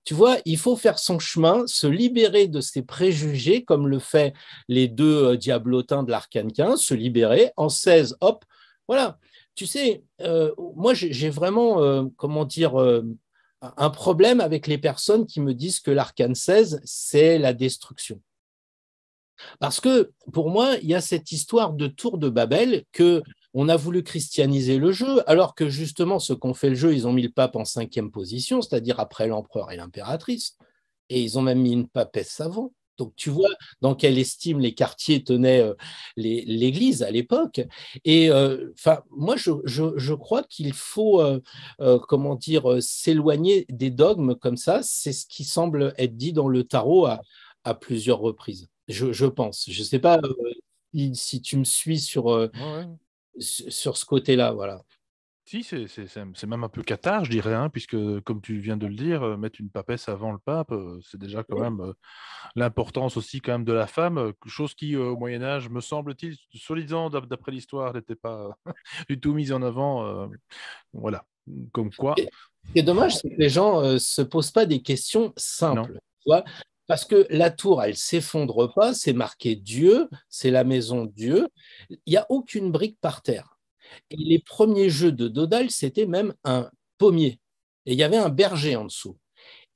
tu vois, il faut faire son chemin, se libérer de ses préjugés, comme le fait les deux euh, diablotins de l'arcane 15, se libérer, en 16, hop, voilà tu sais, euh, moi, j'ai vraiment, euh, comment dire, euh, un problème avec les personnes qui me disent que l'arcane 16, c'est la destruction. Parce que pour moi, il y a cette histoire de tour de Babel que on a voulu christianiser le jeu, alors que justement, ceux qui ont fait le jeu, ils ont mis le pape en cinquième position, c'est-à-dire après l'empereur et l'impératrice, et ils ont même mis une papesse avant. Donc tu vois dans quelle estime les quartiers tenaient euh, l'Église à l'époque. Et euh, enfin, moi je, crois qu'il faut euh, comment dire s'éloigner des dogmes comme ça. C'est ce qui semble être dit dans le tarot à, plusieurs reprises. Je, pense. Je ne sais pas si tu me suis sur sur ce côté-là, voilà. Si, c'est même un peu cathare, je dirais, hein, puisque, comme tu viens de le dire, euh, mettre une papesse avant le pape, euh, c'est déjà quand même euh, l'importance aussi quand même de la femme, chose qui, au Moyen-Âge, me semble-t-il, solidant d'après l'histoire, n'était pas du tout mise en avant. voilà, comme quoi. C'est dommage, c'est que les gens ne se posent pas des questions simples. parce que la tour, elle s'effondre pas, c'est marqué Dieu, c'est la maison Dieu, il n'y a aucune brique par terre. Et les premiers jeux de Dodal, c'était même un pommier. Et il y avait un berger en dessous.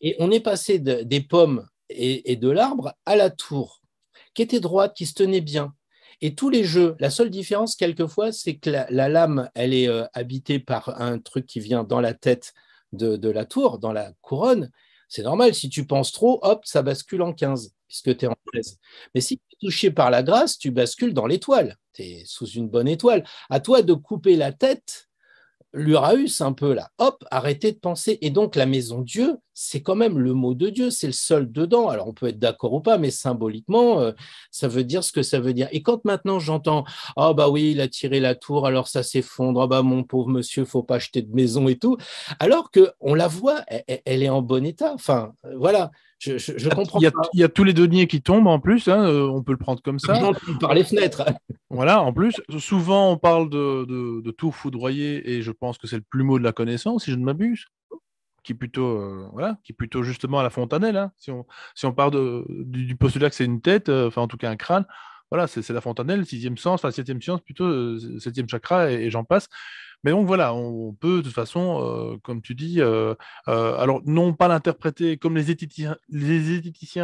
Et on est passé des pommes et, de l'arbre à la tour, qui était droite, qui se tenait bien. Et tous les jeux, la seule différence quelquefois, c'est que la, lame, elle est euh, habitée par un truc qui vient dans la tête de, la tour, dans la couronne. C'est normal, si tu penses trop, hop, ça bascule en 15, puisque tu es en 13. Mais si touché par la grâce, tu bascules dans l'étoile. Tu es sous une bonne étoile. À toi de couper la tête, l'Uraus un peu là. Hop, arrêtez de penser. Et donc, la maison Dieu, c'est quand même le mot de Dieu, c'est le seul dedans. Alors, on peut être d'accord ou pas, mais symboliquement, euh, ça veut dire ce que ça veut dire. Et quand maintenant j'entends Ah, oh, bah oui, il a tiré la tour, alors ça s'effondre. Ah, oh, bah mon pauvre monsieur, faut pas acheter de maison et tout. Alors que on la voit, elle, elle est en bon état. Enfin, euh, voilà. Je, ah, comprends. Il y, a, tous les deniers qui tombent en plus. Hein, euh, on peut le prendre comme ça. Par les fenêtres. Voilà. En plus, souvent on parle de, tout foudroyer et je pense que c'est le plus mot de la connaissance, si je ne m'abuse, qui est plutôt euh, qui plutôt justement à la fontanelle. Hein. si on si part du, du, postulat que c'est une tête, euh, enfin en tout cas un crâne, voilà, c'est la fontanelle, sixième sens, enfin septième science plutôt, euh, septième chakra, et, j'en passe. Mais donc voilà, on, peut de toute façon, euh, comme tu dis, euh, alors non pas l'interpréter comme les éthéticiens, les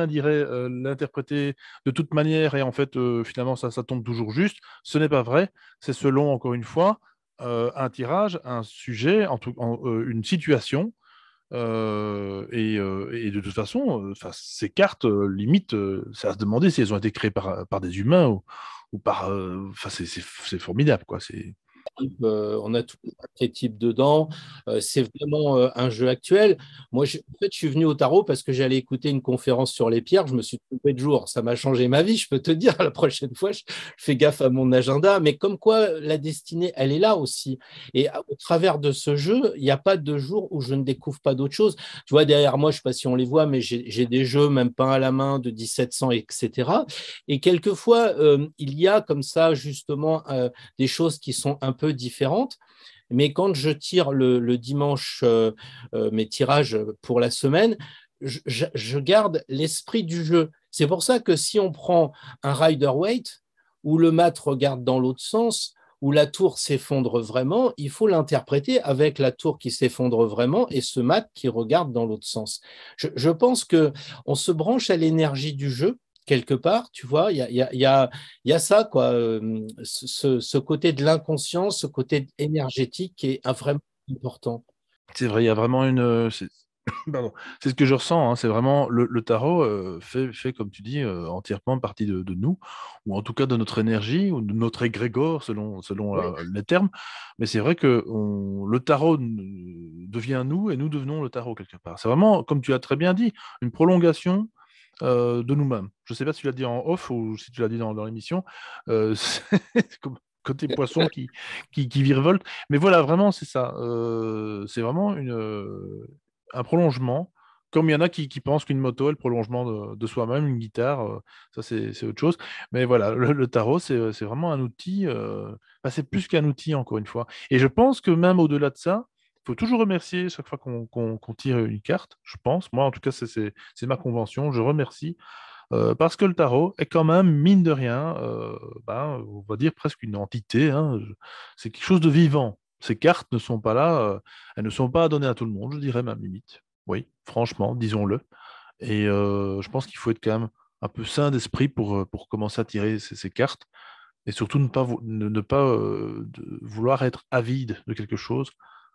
diraient l'interpréter de toute manière et en fait finalement ça, tombe toujours juste. Ce n'est pas vrai, c'est selon encore une fois un tirage, un sujet, en une situation et, de toute façon, ces cartes, limite, ça à se demander si elles ont été créées par, des humains ou, par. Enfin, c'est formidable, quoi. C'est euh, on a tous les types dedans. Euh, c'est vraiment euh, un jeu actuel. Moi, je, en fait, je suis venu au tarot parce que j'allais écouter une conférence sur les pierres. Je me suis trompé de jour. Ça m'a changé ma vie, je peux te dire. La prochaine fois, je, fais gaffe à mon agenda. Mais comme quoi, la destinée, elle est là aussi. Et au travers de ce jeu, il n'y a pas de jour où je ne découvre pas d'autre chose. Tu vois, derrière moi, je ne sais pas si on les voit, mais j'ai des jeux, même pas à la main, de 1700, etc. Et quelquefois, il y a comme ça, justement, des choses qui sont un peu différente. Mais quand je tire le, dimanche euh, euh, mes tirages pour la semaine, je, garde l'esprit du jeu. C'est pour ça que si on prend un rider weight où le mat regarde dans l'autre sens, où la tour s'effondre vraiment, il faut l'interpréter avec la tour qui s'effondre vraiment et ce mat qui regarde dans l'autre sens. Je, je pense que on se branche à l'énergie du jeu quelque part, tu vois, il y a, y, ça, quoi, euh, ce, côté de l'inconscient, ce côté énergétique qui est vraiment important. C'est vrai, il y a vraiment une. Euh, c'est ce que je ressens, hein, c'est vraiment le, tarot euh, fait, fait, comme tu dis, entièrement partie de, nous, ou en tout cas de notre énergie, ou de notre égrégore, selon, selon les termes. Mais c'est vrai que le tarot devient nous et nous devenons le tarot quelque part. C'est vraiment, comme tu as très bien dit, une prolongation euh, de nous-mêmes. Je ne sais pas si tu l'as dit en off ou si tu l'as dit dans, l'émission. Euh, côté poisson qui, qui, virevolte. Mais voilà, vraiment, c'est ça. Euh, c'est vraiment euh, un prolongement. Comme il y en a qui, qui pensent qu'une moto est le prolongement de, soi-même, une guitare, ça c'est autre chose. Mais voilà, le, tarot, c'est vraiment un outil, bah, c'est plus qu'un outil, encore une fois. Et je pense que même au-delà de ça, faut toujours remercier chaque fois qu'on tire une carte, je pense. Moi, en tout cas, c'est ma convention. Je remercie euh, parce que le tarot est quand même, mine de rien, euh, ben, on va dire presque une entité. Hein. C'est quelque chose de vivant. Ces cartes ne sont pas là, euh, elles ne sont pas à donner à tout le monde, je dirais ma limite. Oui, franchement, disons-le. Et je pense qu'il faut être quand même un peu sain d'esprit pour, pour commencer à tirer ces, cartes et surtout ne pas, ne pas vouloir être avide de quelque chose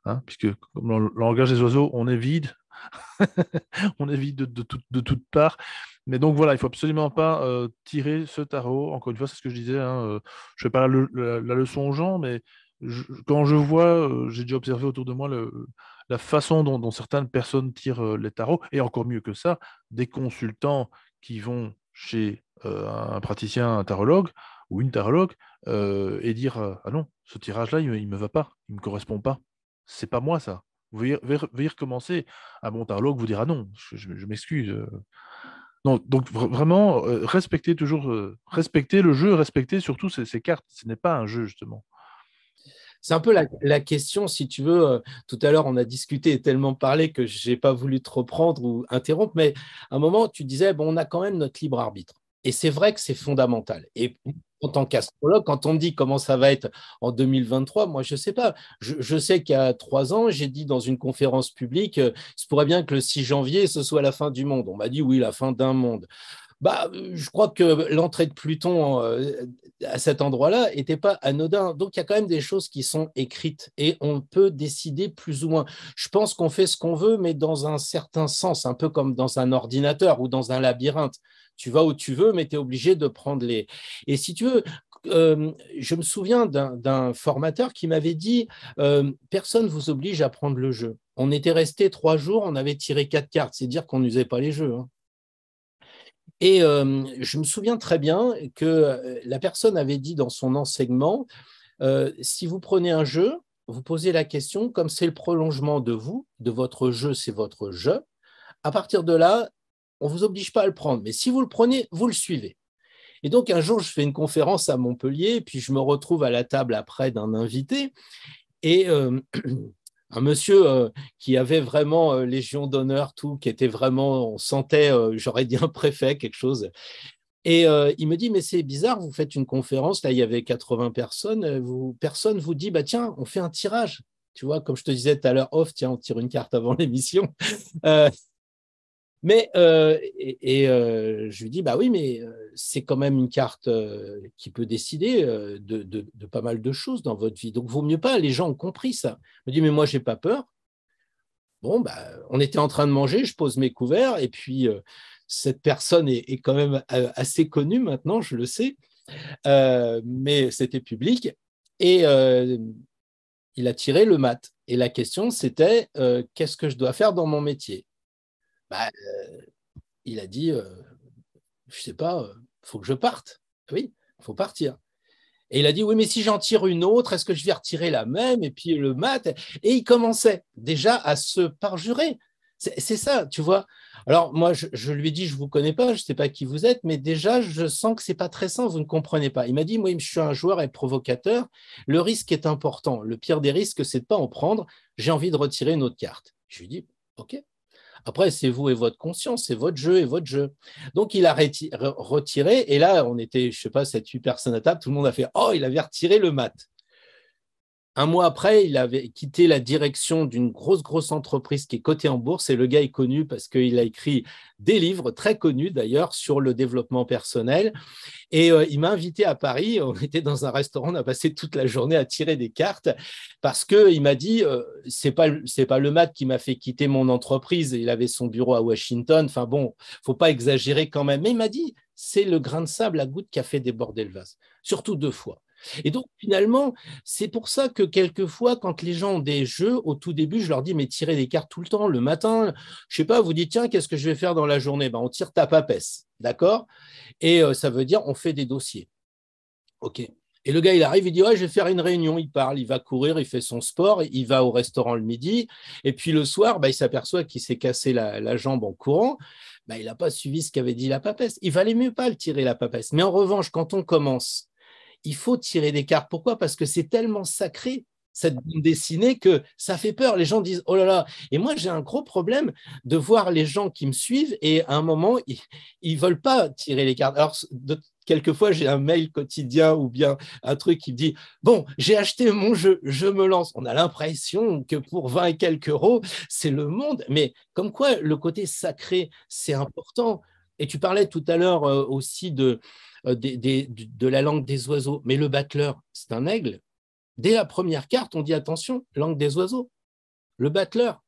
Hein, puisque comme dans le langage des oiseaux, on est vide, on est vide de, toutes parts. Mais donc voilà, il ne faut absolument pas euh, tirer ce tarot. Encore une fois, c'est ce que je disais. je hein, ne euh, je fais pas la, leçon aux gens, mais quand je vois, euh, j'ai déjà observé autour de moi la façon dont, certaines personnes tirent les tarots, et encore mieux que ça, des consultants qui vont chez un praticien, un tarologue ou une tarologue, et dire ah non, ce tirage-là, il, ne me va pas, il ne me correspond pas c'est pas moi ça. Ah vous commencer. recommencer. Un vous vous ah non, je, m'excuse. Euh. Non, donc vraiment, euh, respecter toujours, euh, respecter le jeu, respecter surtout ces cartes. Ce n'est pas un jeu, justement. C'est un peu la, question, si tu veux. tout à l'heure, on a discuté et tellement parlé que je n'ai pas voulu te reprendre ou interrompre, mais à un moment, tu disais, bon, on a quand même notre libre arbitre. Et c'est vrai que c'est fondamental. Et mmh. en tant qu'astrologue, quand on me dit comment ça va être en 2023, moi, je ne sais pas. Je, sais qu'il y a trois ans, j'ai dit dans une conférence publique, il euh, se pourrait bien que le 6 janvier, ce soit la fin du monde. On m'a dit, oui, la fin d'un monde. Bah, je crois que l'entrée de Pluton euh, à cet endroit-là n'était pas anodin. Donc, il y a quand même des choses qui sont écrites et on peut décider plus ou moins. Je pense qu'on fait ce qu'on veut, mais dans un certain sens, un peu comme dans un ordinateur ou dans un labyrinthe. Tu vas où tu veux, mais tu es obligé de prendre les. Et si tu veux, euh, je me souviens d'un formateur qui m'avait dit euh, Personne ne vous oblige à prendre le jeu. On était resté trois jours, on avait tiré quatre cartes, c'est dire qu'on n'usait pas les jeux. Hein. Et euh, je me souviens très bien que euh, la personne avait dit dans son enseignement, euh, si vous prenez un jeu, vous posez la question, comme c'est le prolongement de vous, de votre jeu, c'est votre jeu, à partir de là, on ne vous oblige pas à le prendre, mais si vous le prenez, vous le suivez. Et donc un jour, je fais une conférence à Montpellier, puis je me retrouve à la table après d'un invité, et un monsieur euh, qui avait vraiment euh, légion d'honneur, tout, qui était vraiment, on sentait, euh, j'aurais dit un préfet, quelque chose. Et il me dit, mais c'est bizarre, vous faites une conférence, là il y avait 80 personnes, vous, personne vous dit, bah tiens, on fait un tirage. Tu vois, comme je te disais tout à l'heure, off, tiens, on tire une carte avant l'émission. mais et, et je lui dis, bah oui, mais c'est quand même une carte euh, qui peut décider euh, de, pas mal de choses dans votre vie. Donc, vaut mieux pas. Les gens ont compris ça. Ils me dis, mais moi, j'ai pas peur. Bon, bah, on était en train de manger, je pose mes couverts, et puis euh, cette personne est, quand même assez connue maintenant, je le sais, mais c'était public, et il a tiré le mat. Et la question, c'était qu'est-ce que je dois faire dans mon métier bah, Il a dit je sais pas, il euh, faut que je parte. Ah oui, faut partir. Et il a dit, oui, mais si j'en tire une autre, est-ce que je vais retirer la même Et puis le mat. Et il commençait déjà à se parjurer. C'est ça, tu vois. Alors moi, je, lui ai dit, je ne vous connais pas, je ne sais pas qui vous êtes, mais déjà, je sens que c'est pas très sain, vous ne comprenez pas. Il m'a dit, moi, je suis un joueur et provocateur. Le risque est important. Le pire des risques, c'est de ne pas en prendre. J'ai envie de retirer une autre carte. Je lui ai dit, ok, après, c'est vous et votre conscience, c'est votre jeu et votre jeu. Donc, il a retiré, et là, on était, je sais pas, 7-8 personnes à table, tout le monde a fait Oh, il avait retiré le mat. Un mois après, il avait quitté la direction d'une grosse, grosse entreprise qui est cotée en bourse. Et le gars est connu parce qu'il a écrit des livres, très connus d'ailleurs, sur le développement personnel. Et euh, il m'a invité à Paris. On était dans un restaurant, on a passé toute la journée à tirer des cartes parce qu'il m'a dit euh, ce c'est pas, le mat qui m'a fait quitter mon entreprise. Il avait son bureau à Washington. Enfin bon, faut pas exagérer quand même. Mais il m'a dit c'est le grain de sable, à goutte qui a fait déborder le vase. Surtout deux fois. Et donc, finalement, c'est pour ça que quelquefois, quand les gens ont des jeux, au tout début, je leur dis, mais tirez des cartes tout le temps, le matin, je sais pas, vous dites, tiens, qu'est-ce que je vais faire dans la journée ben, On tire ta papesse, d'accord Et euh, ça veut dire, on fait des dossiers. OK. Et le gars, il arrive, il dit, ouais, je vais faire une réunion, il parle, il va courir, il fait son sport, il va au restaurant le midi, et puis le soir, ben, il s'aperçoit qu'il s'est cassé la, jambe en courant, ben, il n'a pas suivi ce qu'avait dit la papesse. Il valait mieux pas le tirer, la papesse. Mais en revanche, quand on commence, il faut tirer des cartes. Pourquoi Parce que c'est tellement sacré cette bande dessinée que ça fait peur. Les gens disent oh là là. Et moi, j'ai un gros problème de voir les gens qui me suivent et à un moment, ils, ne veulent pas tirer les cartes. Alors, quelquefois, j'ai un mail quotidien ou bien un truc qui me dit bon, j'ai acheté mon jeu, je me lance. On a l'impression que pour 20 et quelques euros, c'est le monde. Mais comme quoi, le côté sacré, c'est important. Et tu parlais tout à l'heure euh, aussi de euh, de la langue des oiseaux. Mais le battleur, c'est un aigle. Dès la première carte, on dit attention, langue des oiseaux. Le battleur.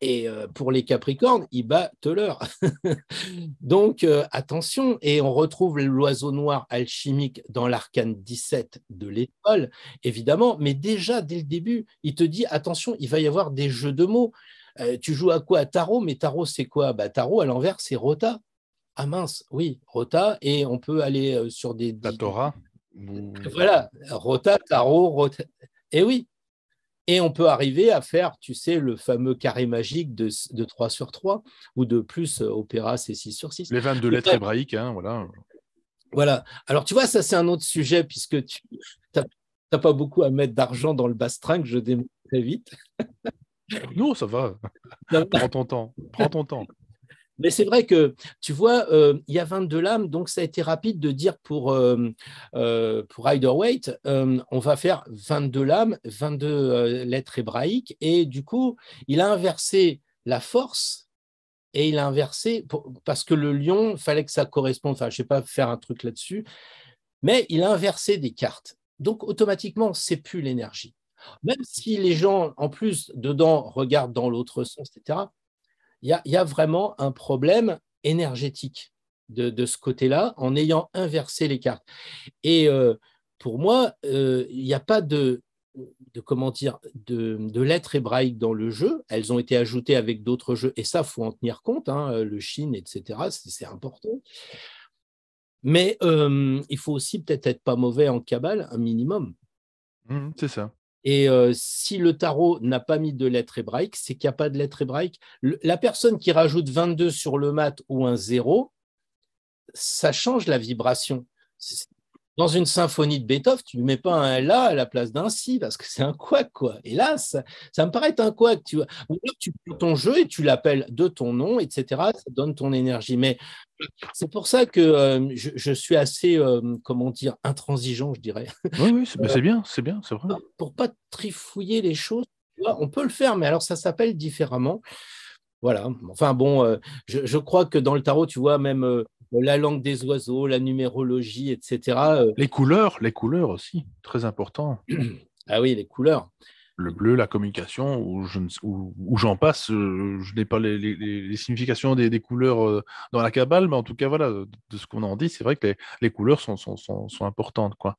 Et euh, pour les Capricornes, il bat leur. Donc, euh, attention. Et on retrouve l'oiseau noir alchimique dans l'arcane 17 de l'étoile, évidemment. Mais déjà, dès le début, il te dit attention, il va y avoir des jeux de mots. tu joues à quoi à Tarot, mais Tarot, c'est quoi bah, Tarot, à l'envers, c'est Rota ah mince, oui, Rota, et on peut aller euh, sur des. La Torah Voilà, Rota, Tarot, Rota. Et oui. Et on peut arriver à faire, tu sais, le fameux carré magique de, 3 sur 3 ou de plus euh, Opéra, c'est 6 sur 6. Les 22 lettres hébraïques, hein, voilà. Voilà. Alors, tu vois, ça, c'est un autre sujet, puisque tu n'as pas beaucoup à mettre d'argent dans le que je démontre très vite. non, ça va. Prends ton temps. Prends ton temps. Mais c'est vrai que, tu vois, euh, il y a 22 lames, donc ça a été rapide de dire pour, euh, euh, pour Rider Waite, on va faire 22 lames, 22 lettres hébraïques, et du coup, il a inversé la force et il a inversé, parce que le lion, fallait que ça corresponde, enfin, je ne sais pas faire un truc là-dessus, mais il a inversé des cartes. Donc, automatiquement, c'est plus l'énergie. Même si les gens, en plus, dedans, regardent dans l'autre sens, etc., il y a, vraiment un problème énergétique de, ce côté-là en ayant inversé les cartes. Et euh, pour moi, euh, il n'y a pas de, comment dire de, lettres hébraïques dans le jeu. Elles ont été ajoutées avec d'autres jeux et ça faut en tenir compte. Hein, le Chine, etc. C'est important. Mais euh, il faut aussi peut-être être pas mauvais en cabale un minimum. Mmh, c'est ça. Et euh, si le tarot n'a pas mis de lettre hébraïque, c'est qu'il n'y a pas de lettre hébraïque. la personne qui rajoute 22 sur le mat ou un zéro, ça change la vibration. Dans une symphonie de Beethoven, tu ne mets pas un La à la place d'un Si parce que c'est un quoi » quoi. Hélas, ça, me paraît un quoi ». Tu vois. tu prends ton jeu et tu l'appelles de ton nom, etc. Ça donne ton énergie. Mais c'est pour ça que euh, je, suis assez, euh, comment dire, intransigeant, je dirais. Oui, oui c'est euh, bien, c'est bien, c'est vrai. Pour pas trifouiller les choses, on peut le faire, mais alors ça s'appelle différemment. Voilà. Enfin bon, je, crois que dans le tarot, tu vois, même la langue des oiseaux, la numérologie, etc. Les couleurs, les couleurs aussi, très important. ah oui, les couleurs le bleu, la communication, ou, je, j'en passe. Euh, je n'ai pas les, significations des, couleurs euh, dans la cabale, mais en tout cas, voilà, de, ce qu'on en dit, c'est vrai que les, couleurs sont, sont, sont importantes. Quoi.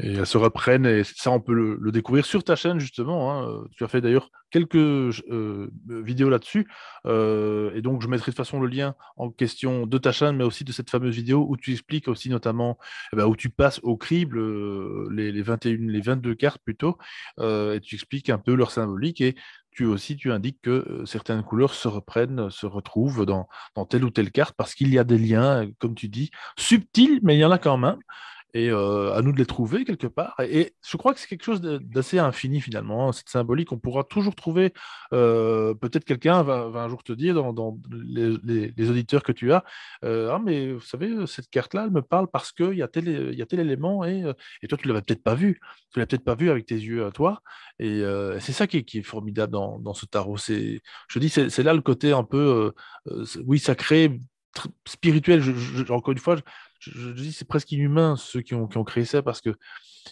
Et elles se reprennent, et ça, on peut le, découvrir sur ta chaîne, justement. Hein. Tu as fait d'ailleurs quelques euh, vidéos là-dessus. Euh, et donc, je mettrai de toute façon le lien en question de ta chaîne, mais aussi de cette fameuse vidéo où tu expliques aussi notamment eh ben, où tu passes au crible euh, les, 21, les 22 cartes plutôt, et tu expliques un peu leur symbolique. Et tu aussi, tu indiques que certaines couleurs se reprennent, se retrouvent dans telle ou telle carte parce qu'il y a des liens, comme tu dis, subtils, mais il y en a quand même et euh, à nous de les trouver quelque part. Et, je crois que c'est quelque chose d'assez infini finalement, hein, cette symbolique. On pourra toujours trouver, euh, peut-être quelqu'un va, un jour te dire dans, les, auditeurs que tu as, euh, ah mais vous savez, cette carte-là, elle me parle parce qu'il y, a tel, tel élément et, toi, tu ne l'avais peut-être pas vu. Tu ne l'as peut-être pas vu avec tes yeux à toi. Et c'est ça qui est, formidable dans, ce tarot. Je dis, c'est là le côté un peu, oui, sacré, spirituel. encore une fois, je, dis c'est presque inhumain ceux qui ont, créé ça parce que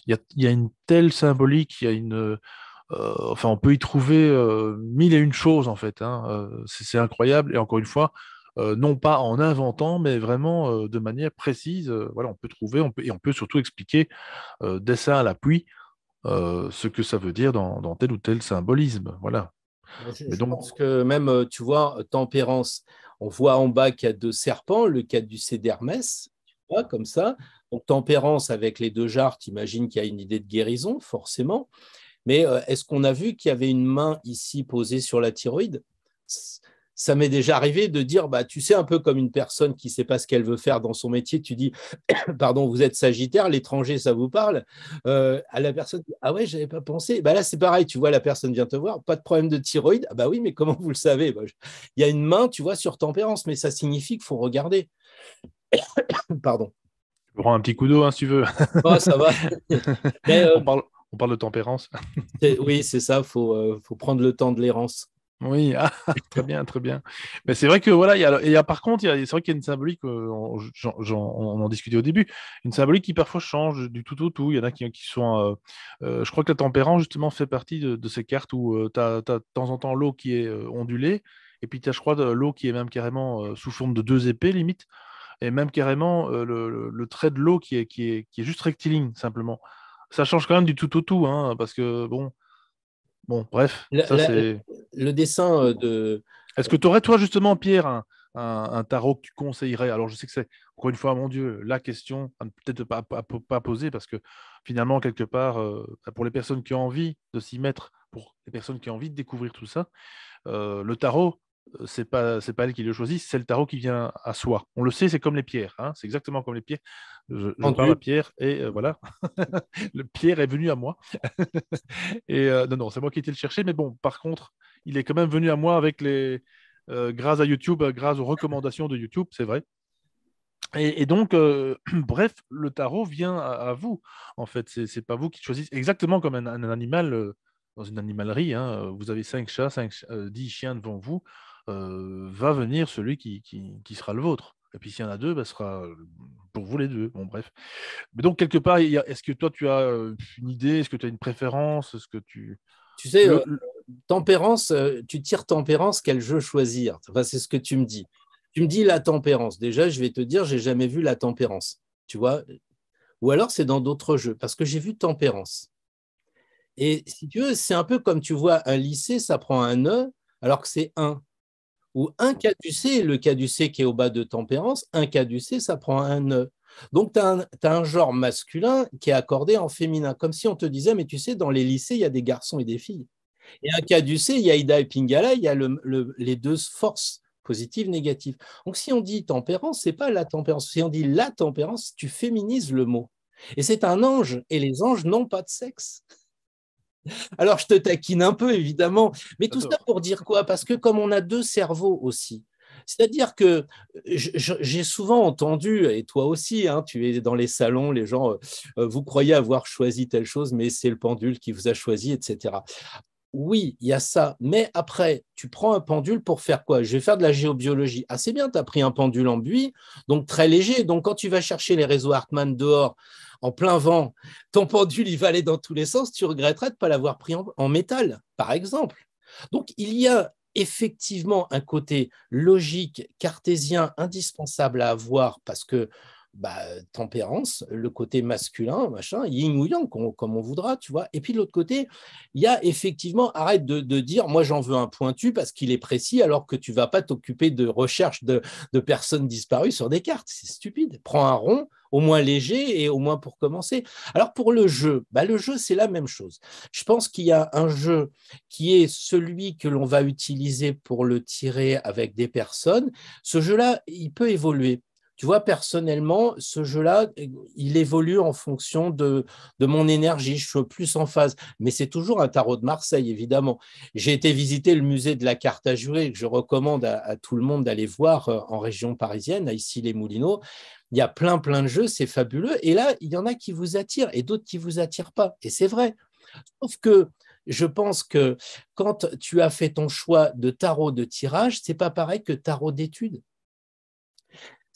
il y a, une telle symbolique, il a une euh, euh, enfin on peut y trouver euh, mille et une choses en fait. Hein, c'est incroyable et encore une fois non pas en inventant, mais vraiment de manière précise. voilà, on peut trouver, on peut, et on peut surtout expliquer dessin à l'appui ce que ça veut dire dans, tel ou tel symbolisme. Voilà. Je, donc... pense que même, tu vois, tempérance, on voit en bas qu'il y a deux serpents, le cas du comme ça. Donc, tempérance avec les deux jarres, imagines qu'il y a une idée de guérison, forcément. Mais euh, est-ce qu'on a vu qu'il y avait une main ici posée sur la thyroïde ça m'est déjà arrivé de dire, bah, tu sais, un peu comme une personne qui ne sait pas ce qu'elle veut faire dans son métier, tu dis, pardon, vous êtes Sagittaire, l'étranger, ça vous parle. Euh, à la personne, ah ouais, j'avais pas pensé. Bah là, c'est pareil, tu vois, la personne vient te voir, pas de problème de thyroïde. Ah bah oui, mais comment vous le savez bah, Il y a une main, tu vois, sur tempérance, mais ça signifie qu'il faut regarder. Pardon. Tu prends un petit coup d'eau hein, si tu veux. ça va. Euh, on, parle, de tempérance. oui, c'est ça. Il euh, faut, prendre le temps de l'errance. Oui, ah, très bien, très bien. Mais c'est vrai que voilà, y a, y a, par contre, c'est vrai qu'il y a une symbolique, euh, on, en, discutait au début, une symbolique qui parfois change du tout au tout. Il y en a qui, sont. je crois que la tempérance, justement, fait partie de, ces cartes où tu as, as, de temps en temps l'eau qui est ondulée, et puis tu as, je crois, l'eau qui est même carrément sous forme de deux épées, limite et même carrément euh, le, trait de l'eau qui est, juste rectiligne, simplement. Ça change quand même du tout au tout, hein, parce que, bon, bon bref, ça c'est... Le dessin euh, de... Est-ce que tu aurais, toi, justement, Pierre, un, tarot que tu conseillerais Alors, je sais que c'est, encore une fois, mon Dieu, la question à peut-être pas, poser, parce que finalement, quelque part, euh, bah, pour les personnes qui ont envie de s'y mettre, pour les personnes qui ont envie de découvrir tout ça, le tarot, euh, c'est pas c'est pas elle qui le choisit, c'est le tarot qui vient à soi. On le sait, c'est comme les pierres, hein. c'est exactement comme les pierres. Je, Pierre et euh, voilà, le Pierre est venu à moi. et euh, non non, c'est moi qui ai été le chercher, mais bon, par contre, il est quand même venu à moi avec les grâce à YouTube, grâce aux recommandations de YouTube, c'est vrai. Et, donc, bref, le tarot vient à, vous. En fait, c'est pas vous qui choisissez exactement comme un, animal dans une animalerie. Hein, vous avez cinq chats, cinq, dix chiens devant vous. Euh, va venir celui qui, sera le vôtre. Et puis s'il y en a deux, bah, ce sera euh, pour vous les deux. Bon, bref. Mais donc, quelque part, est-ce que toi, tu as euh, une idée Est-ce que tu as une préférence Est-ce que tu. Tu sais, tempérance, tu tires tempérance, quel jeu choisir enfin, C'est ce que tu me dis. Tu me dis la tempérance. Déjà, je vais te dire, j'ai jamais vu la tempérance. Tu vois Ou alors, c'est dans d'autres jeux, parce que j'ai vu tempérance. Et si tu veux, c'est un peu comme tu vois un lycée, ça prend un E, alors que c'est un. Ou un caducé, le caducé qui est au bas de tempérance, un caducé, ça prend un E. Donc, tu as, un genre masculin qui est accordé en féminin, comme si on te disait, mais tu sais, dans les lycées, il y a des garçons et des filles. Et un caducé, il y a Ida et Pingala, il y a les deux forces positives négatives. Donc si on dit tempérance, c'est pas la tempérance. Si on dit la tempérance, tu féminises le mot. Et c'est un ange, et les anges n'ont pas de sexe. Alors, je te taquine un peu, évidemment, mais tout ça pour dire quoi Parce que comme on a deux cerveaux aussi, c'est-à-dire que euh, j'ai souvent entendu, et toi aussi, hein, tu es dans les salons, les gens, euh, euh, vous croyez avoir choisi telle chose, mais c'est le pendule qui vous a choisi, etc oui, il y a ça, mais après, tu prends un pendule pour faire quoi Je vais faire de la géobiologie. Ah, c'est bien, tu as pris un pendule en buis, donc très léger. Donc, quand tu vas chercher les réseaux Hartmann dehors, en plein vent, ton pendule, il va aller dans tous les sens, tu regretterais de ne pas l'avoir pris en métal, par exemple. Donc, il y a effectivement un côté logique cartésien indispensable à avoir parce que bah, tempérance, le côté masculin, machin, yin ou yang, comme, on voudra, tu vois. Et puis de l'autre côté, il y a effectivement, arrête de, dire, moi j'en veux un pointu parce qu'il est précis, alors que tu vas pas t'occuper de recherche de, personnes disparues sur des cartes. C'est stupide. Prends un rond, au moins léger et au moins pour commencer. Alors pour le jeu, bah, le jeu c'est la même chose. Je pense qu'il y a un jeu qui est celui que l'on va utiliser pour le tirer avec des personnes. Ce jeu-là, il peut évoluer tu vois, personnellement, ce jeu-là, il évolue en fonction de, de mon énergie. Je suis plus en phase. Mais c'est toujours un tarot de Marseille, évidemment. J'ai été visiter le musée de la carte à jouer. que je recommande à, tout le monde d'aller voir euh, en région parisienne, à les moulineaux Il y a plein, plein de jeux, c'est fabuleux. Et là, il y en a qui vous attirent et d'autres qui vous attirent pas. Et c'est vrai. Sauf que je pense que quand tu as fait ton choix de tarot de tirage, c'est pas pareil que tarot d'études.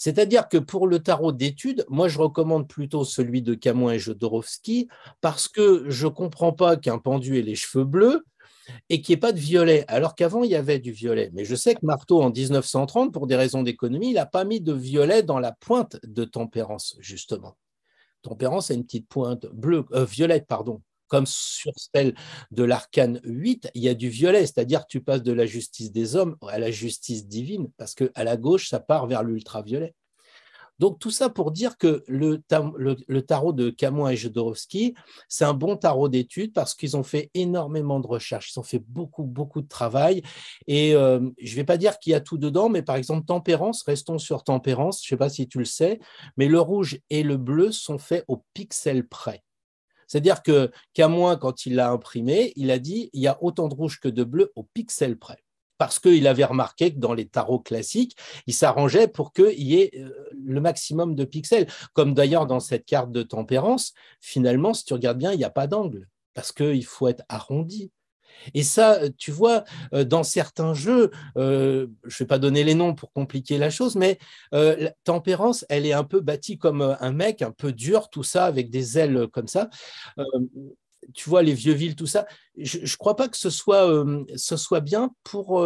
C'est-à-dire que pour le tarot d'études, moi je recommande plutôt celui de Camoin et Jodorowsky parce que je ne comprends pas qu'un pendu ait les cheveux bleus et qu'il n'y ait pas de violet, alors qu'avant il y avait du violet. Mais je sais que Marteau en 1930, pour des raisons d'économie, il n'a pas mis de violet dans la pointe de tempérance, justement. Tempérance a une petite pointe bleue, euh, violette, pardon, comme sur celle de l'arcane 8, il y a du violet, c'est-à-dire tu passes de la justice des hommes à la justice divine, parce que à la gauche, ça part vers l'ultraviolet. Donc tout ça pour dire que le, tarot de Camon et Jodorowsky, c'est un bon tarot d'études parce qu'ils ont fait énormément de recherches, ils ont fait beaucoup, beaucoup de travail. Et euh, je ne vais pas dire qu'il y a tout dedans, mais par exemple tempérance, restons sur tempérance, je ne sais pas si tu le sais, mais le rouge et le bleu sont faits au pixel près. C'est-à-dire que moins, quand il l'a imprimé, il a dit il y a autant de rouge que de bleu au pixel près parce qu'il avait remarqué que dans les tarots classiques, il s'arrangeait pour qu'il y ait euh, le maximum de pixels. Comme d'ailleurs dans cette carte de tempérance, finalement, si tu regardes bien, il n'y a pas d'angle, parce qu'il faut être arrondi. Et ça, euh, tu vois, euh, dans certains jeux, euh, je ne vais pas donner les noms pour compliquer la chose, mais tempérance, elle est un peu bâtie comme un mec, un peu dur, tout ça, avec des ailes comme ça. tu vois, les vieux villes, tout ça, je ne crois pas que ce soit, ce soit bien pour,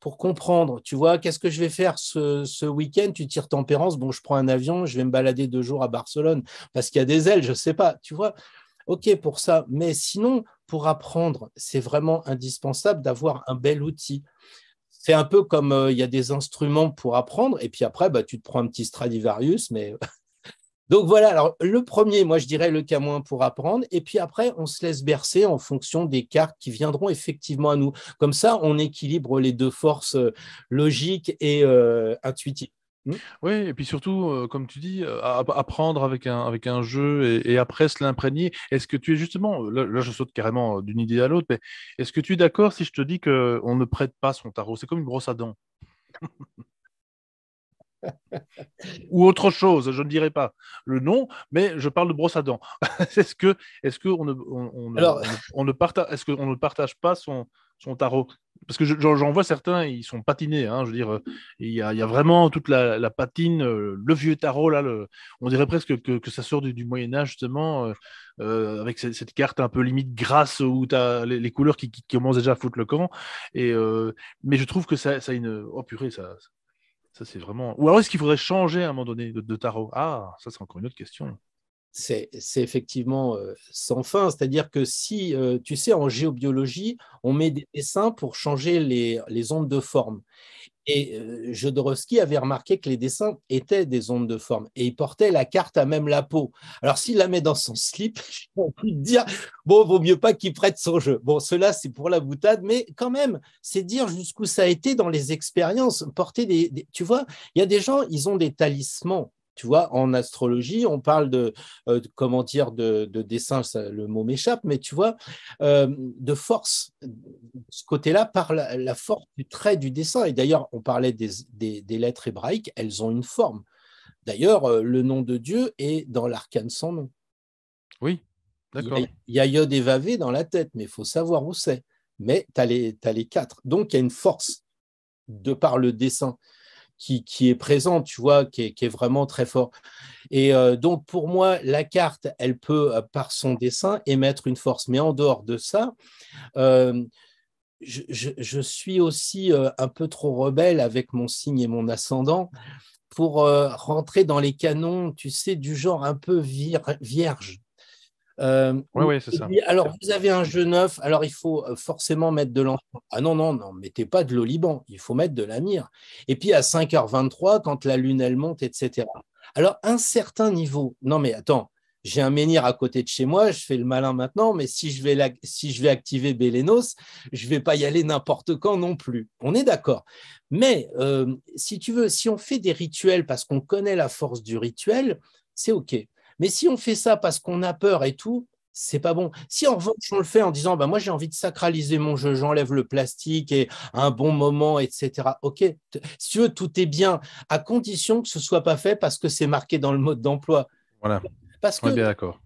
pour comprendre. Tu vois, qu'est-ce que je vais faire ce, ce week-end Tu tires tempérance, bon, je prends un avion, je vais me balader deux jours à Barcelone parce qu'il y a des ailes, je ne sais pas. Tu vois, OK pour ça. Mais sinon, pour apprendre, c'est vraiment indispensable d'avoir un bel outil. C'est un peu comme euh, il y a des instruments pour apprendre, et puis après, bah, tu te prends un petit Stradivarius, mais. Donc voilà, alors le premier, moi je dirais le cas moins pour apprendre, et puis après on se laisse bercer en fonction des cartes qui viendront effectivement à nous. Comme ça, on équilibre les deux forces euh, logiques et euh, intuitives. Mmh. Oui, et puis surtout, comme tu dis, apprendre avec un, avec un jeu et, après se l'imprégner. Est-ce que tu es justement, là, je saute carrément d'une idée à l'autre, mais est-ce que tu es d'accord si je te dis qu'on ne prête pas son tarot C'est comme une brosse à dents. Ou autre chose, je ne dirai pas le nom, mais je parle de brosse à dents. est-ce que, est-ce on ne est-ce qu'on ne partage pas son, son tarot parce que j'en vois certains, ils sont patinés. Hein, je veux dire, euh, il y, a, vraiment toute la, patine, euh, le vieux tarot là. on dirait presque que, ça sort du, Moyen Âge justement, euh, avec cette, carte un peu limite grasse où tu as les, couleurs qui, qui, commencent déjà à foutre le camp. Et mais je trouve que ça, ça a une. Oh purée, ça, ça c'est vraiment. Ou alors est-ce qu'il faudrait changer à un moment donné de tarot Ah, ça c'est encore une autre question c'est effectivement euh, sans fin. C'est-à-dire que si, euh, tu sais, en géobiologie, on met des dessins pour changer les, ondes de forme. Et euh, Jodorowsky avait remarqué que les dessins étaient des ondes de forme et il portait la carte à même la peau. Alors s'il la met dans son slip, je peux dire, bon, vaut mieux pas qu'il prête son jeu. Bon, cela c'est pour la boutade, mais quand même, c'est dire jusqu'où ça a été dans les expériences. Porter des tu vois, il y a des gens, ils ont des talismans. Tu vois, en astrologie, on parle de, euh, comment dire, de, dessin, le mot m'échappe, mais tu vois, euh, de force, ce côté-là, par la, force du trait du dessin. Et d'ailleurs, on parlait des, lettres hébraïques, elles ont une forme. D'ailleurs, euh, le nom de Dieu est dans l'arcane sans nom. Oui, d'accord. Il y a, Yod et Vavé dans la tête, mais il faut savoir où c'est. Mais tu as, as, les quatre. Donc, il y a une force de par le dessin qui, est présent, tu vois, qui est, vraiment très fort. Et euh, donc, pour moi, la carte, elle peut, euh, par son dessin, émettre une force. Mais en dehors de ça, euh, je, suis aussi un peu trop rebelle avec mon signe et mon ascendant pour rentrer dans les canons, tu sais, du genre un peu vierge oui, euh, oui, c'est ça. alors, vous avez un jeu neuf, alors il faut euh, forcément mettre de l'enfant. Ah non, non, non, mettez pas de l'oliban, il faut mettre de la mire. Et puis à 5h23, quand la lune, elle monte, etc. Alors, un certain niveau. Non, mais attends, j'ai un menhir à côté de chez moi, je fais le malin maintenant, mais si je vais, si je vais activer Belenos, je ne vais pas y aller n'importe quand non plus. On est d'accord. Mais euh, si tu veux, si on fait des rituels parce qu'on connaît la force du rituel, c'est OK. Mais si on fait ça parce qu'on a peur et tout, c'est pas bon. Si en revanche on le fait en disant bah moi j'ai envie de sacraliser mon jeu, j'enlève le plastique et un bon moment, etc. Ok, si tu veux, tout est bien, à condition que ce soit pas fait parce que c'est marqué dans le mode d'emploi. Voilà. Parce que est bien d'accord.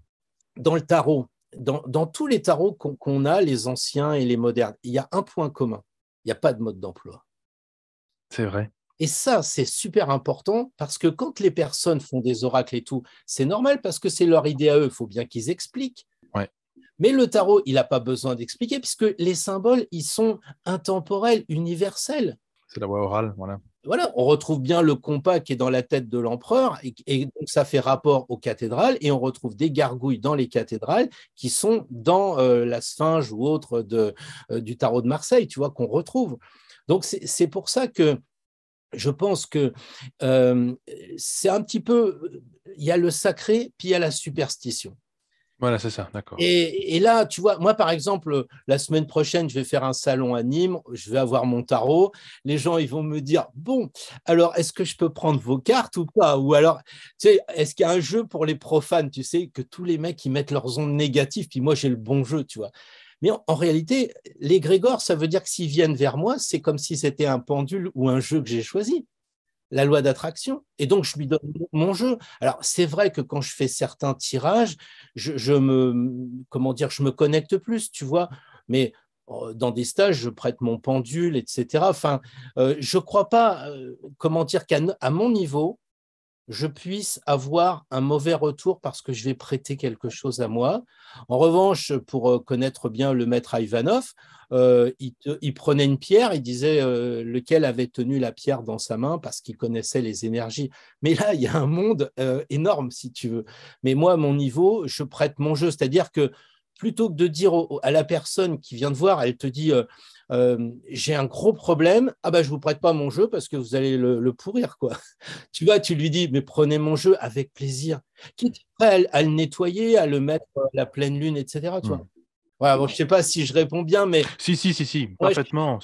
Dans le tarot, dans, tous les tarots qu'on a, les anciens et les modernes, il y a un point commun. Il n'y a pas de mode d'emploi. C'est vrai. Et ça, c'est super important parce que quand les personnes font des oracles et tout, c'est normal parce que c'est leur idée à eux. Il faut bien qu'ils expliquent. Mais le tarot, il n'a pas besoin d'expliquer puisque les symboles, ils sont intemporels, universels. C'est la voie orale, voilà. Voilà, on retrouve bien le compas qui est dans la tête de l'empereur et, donc ça fait rapport aux cathédrales et on retrouve des gargouilles dans les cathédrales qui sont dans euh, la sphinge ou autre de, euh, du tarot de Marseille, tu vois, qu'on retrouve. Donc c'est pour ça que je pense que euh, c'est un petit peu, il y a le sacré, puis il y a la superstition. Voilà, c'est ça, d'accord. Et, et, là, tu vois, moi, par exemple, la semaine prochaine, je vais faire un salon à Nîmes, je vais avoir mon tarot. Les gens, ils vont me dire, bon, alors, est-ce que je peux prendre vos cartes ou pas Ou alors, tu sais, est-ce qu'il y a un jeu pour les profanes, tu sais, que tous les mecs, ils mettent leurs ondes négatives, puis moi, j'ai le bon jeu, tu vois. Mais en, réalité, les Grégores, ça veut dire que s'ils viennent vers moi, c'est comme si c'était un pendule ou un jeu que j'ai choisi la loi d'attraction. Et donc, je lui donne mon jeu. Alors, c'est vrai que quand je fais certains tirages, je, me, comment dire, je me connecte plus, tu vois. Mais euh, dans des stages, je prête mon pendule, etc. Enfin, euh, je ne crois pas, euh, comment dire, qu'à mon niveau, je puisse avoir un mauvais retour parce que je vais prêter quelque chose à moi. En revanche, pour euh, connaître bien le maître Ivanov, euh, il, prenait une pierre, il disait euh, lequel avait tenu la pierre dans sa main parce qu'il connaissait les énergies. Mais là, il y a un monde énorme, si tu veux. Mais moi, à mon niveau, je prête mon jeu, c'est-à-dire que plutôt que de dire à la personne qui vient de voir, elle te dit j'ai un gros problème, ah bah je vous prête pas mon jeu parce que vous allez le, pourrir quoi. Tu vois, tu lui dis mais prenez mon jeu avec plaisir. Qui à, le nettoyer, à le mettre à euh, la pleine lune, etc. Mmh. je ne sais pas si je réponds bien, mais. Si, si, si, si, parfaitement.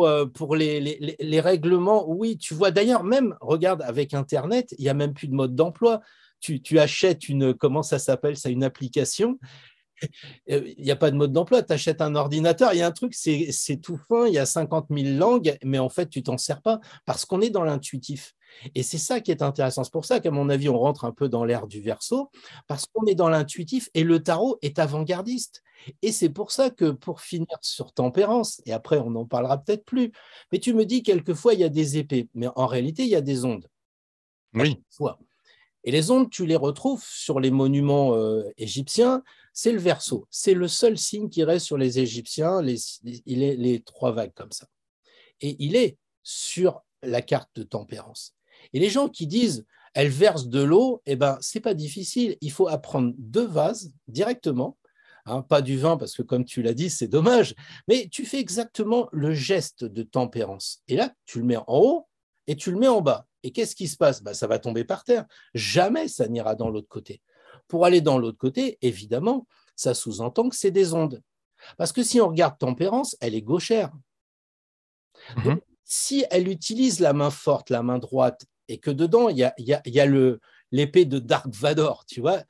Euh, pour les, règlements, oui, tu vois. D'ailleurs, même, regarde, avec Internet, il n'y a même plus de mode d'emploi. Tu, tu, achètes une, comment ça s'appelle ça, une application, euh, il n'y a pas de mode d'emploi. Tu achètes un ordinateur, il y a un truc, c'est tout fin, il y a 50 000 langues, mais en fait, tu t'en sers pas parce qu'on est dans l'intuitif. Et c'est ça qui est intéressant. C'est pour ça qu'à mon avis, on rentre un peu dans l'ère du verso, parce qu'on est dans l'intuitif et le tarot est avant-gardiste. Et c'est pour ça que pour finir sur tempérance, et après on n'en parlera peut-être plus, mais tu me dis quelquefois il y a des épées, mais en réalité il y a des ondes. Oui. Et les ondes, tu les retrouves sur les monuments euh, égyptiens, c'est le verso. C'est le seul signe qui reste sur les Égyptiens, les, les trois vagues comme ça. Et il est sur la carte de tempérance. Et les gens qui disent elle verse de l'eau, eh ben c'est pas difficile. Il faut apprendre deux vases directement, hein, pas du vin parce que comme tu l'as dit c'est dommage, mais tu fais exactement le geste de tempérance. Et là tu le mets en haut et tu le mets en bas. Et qu'est-ce qui se passe bah, Ça va tomber par terre. Jamais ça n'ira dans l'autre côté. Pour aller dans l'autre côté, évidemment, ça sous-entend que c'est des ondes. Parce que si on regarde tempérance, elle est gauchère. Mhm. Donc, si elle utilise la main forte, la main droite, et que dedans, il y a, l'épée de Dark Vador, tu vois,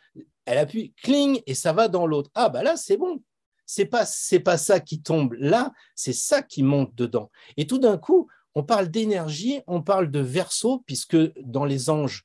elle appuie, cling, et ça va dans l'autre. Ah, bah là, c'est bon. C'est pas, c'est pas ça qui tombe là, c'est ça qui monte dedans. Et tout d'un coup, on parle d'énergie, on parle de verso, puisque dans les anges,